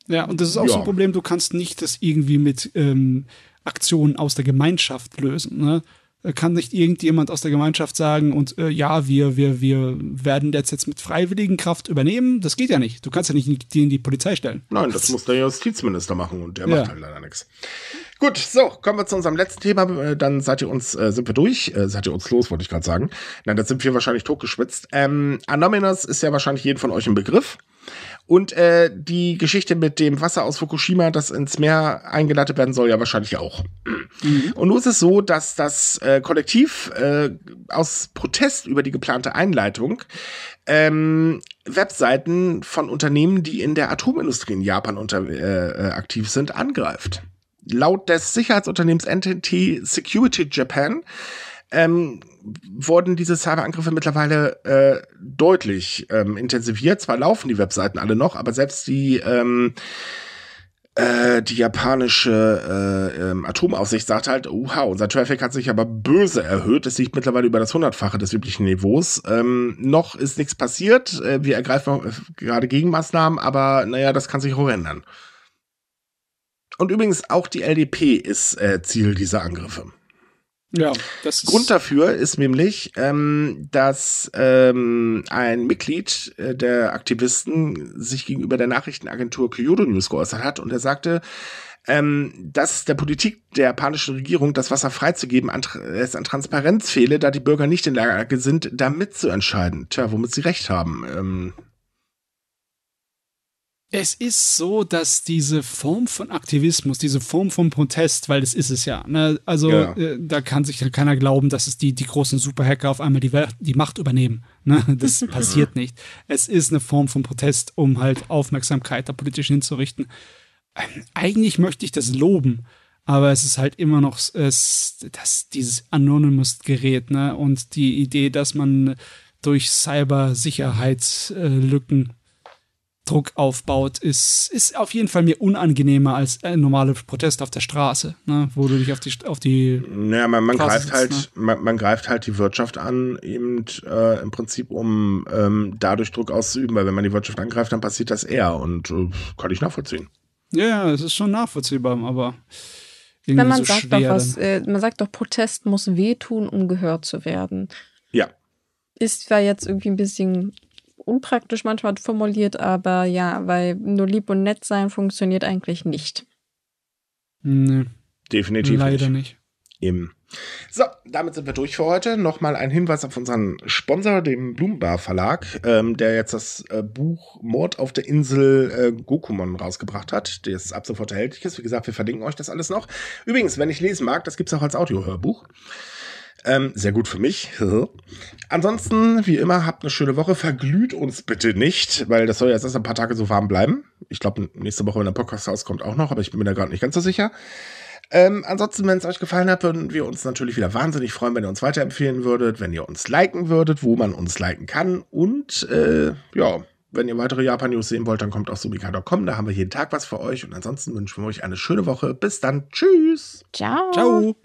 Ja, und das ist auch ja. so ein Problem, du kannst nicht das irgendwie mit ähm, Aktionen aus der Gemeinschaft lösen. Ne? Äh, kann nicht irgendjemand aus der Gemeinschaft sagen und äh, ja, wir, wir, wir werden das jetzt mit freiwilligen Kraft übernehmen. Das geht ja nicht. Du kannst ja nicht in die, in die Polizei stellen. Nein, das muss der Justizminister machen und der ja. macht halt leider nichts. Gut, so, kommen wir zu unserem letzten Thema. Äh, dann seid ihr uns, äh, sind wir durch. Äh, seid ihr uns los, wollte ich gerade sagen. Nein, das sind wir wahrscheinlich totgeschwitzt. Ähm, Anonymous ist ja wahrscheinlich jeden von euch im Begriff. Und äh, die Geschichte mit dem Wasser aus Fukushima, das ins Meer eingeleitet werden soll, ja wahrscheinlich auch. Mhm. Und nun ist es so, dass das äh, Kollektiv äh, aus Protest über die geplante Einleitung ähm, Webseiten von Unternehmen, die in der Atomindustrie in Japan unter, äh, äh aktiv sind, angreift. Laut des Sicherheitsunternehmens NTT Security Japan ähm, wurden diese Cyberangriffe mittlerweile äh, deutlich ähm, intensiviert. Zwar laufen die Webseiten alle noch, aber selbst die ähm, äh, die japanische äh, ähm, Atomaufsicht sagt halt, uha, unser Traffic hat sich aber böse erhöht. Es liegt mittlerweile über das Hundertfache des üblichen Niveaus. Ähm, noch ist nichts passiert. Äh, wir ergreifen äh, gerade Gegenmaßnahmen, aber naja, das kann sich auch ändern. Und übrigens auch die LDP ist äh, Ziel dieser Angriffe. Ja, das ist Grund dafür ist nämlich, ähm, dass ähm, ein Mitglied äh, der Aktivisten sich gegenüber der Nachrichtenagentur Kyodo News geäußert hat und er sagte, ähm, dass der Politik der japanischen Regierung das Wasser freizugeben an, äh, es an Transparenz fehle, da die Bürger nicht in der Lage sind, damit zu entscheiden. Tja, womit sie recht haben. Ähm, es ist so, dass diese Form von Aktivismus, diese Form von Protest, weil das ist es ja, ne? also ja. Äh, da kann sich keiner glauben, dass es die, die großen Superhacker auf einmal die, die Macht übernehmen. Ne? Das passiert nicht. Es ist eine Form von Protest, um halt Aufmerksamkeit da politisch hinzurichten. Ähm, eigentlich möchte ich das loben, aber es ist halt immer noch es, äh, das, dieses Anonymous-Gerät ne? und die Idee, dass man durch Cybersicherheitslücken Druck aufbaut, ist, ist auf jeden Fall mir unangenehmer als ein normaler Protest auf der Straße, ne? wo du dich auf die auf die. Naja, man, man greift sitzt, halt, ne? man, man, greift halt die Wirtschaft an, eben äh, im Prinzip, um ähm, dadurch Druck auszuüben, weil wenn man die Wirtschaft angreift, dann passiert das eher und äh, kann ich nachvollziehen. Ja, es ist schon nachvollziehbar, aber. Wenn man so sagt doch was, äh, man sagt doch, Protest muss wehtun, um gehört zu werden. Ja. Ist ja jetzt irgendwie ein bisschen unpraktisch manchmal formuliert, aber ja, weil nur lieb und nett sein funktioniert eigentlich nicht. Nee. Definitiv Leider nicht. nicht. Eben. So, damit sind wir durch für heute. Nochmal ein Hinweis auf unseren Sponsor, dem Blumenbar Verlag, ähm, der jetzt das äh, Buch Mord auf der Insel äh, Gokumon rausgebracht hat, das ab sofort erhältlich ist. Wie gesagt, wir verlinken euch das alles noch. Übrigens, wenn ich lesen mag, das gibt es auch als Audiohörbuch. Ähm, sehr gut für mich. Ansonsten, wie immer, habt eine schöne Woche. Verglüht uns bitte nicht, weil das soll ja erst ein paar Tage so warm bleiben. Ich glaube, nächste Woche, wenn der Podcast rauskommt, auch noch, aber ich bin mir da gerade nicht ganz so sicher. Ähm, ansonsten, wenn es euch gefallen hat, würden wir uns natürlich wieder wahnsinnig freuen, wenn ihr uns weiterempfehlen würdet, wenn ihr uns liken würdet, wo man uns liken kann. Und äh, ja, wenn ihr weitere Japan-News sehen wollt, dann kommt auf subika.com. Da haben wir jeden Tag was für euch. Und ansonsten wünschen wir euch eine schöne Woche. Bis dann. Tschüss. Ciao. Ciao.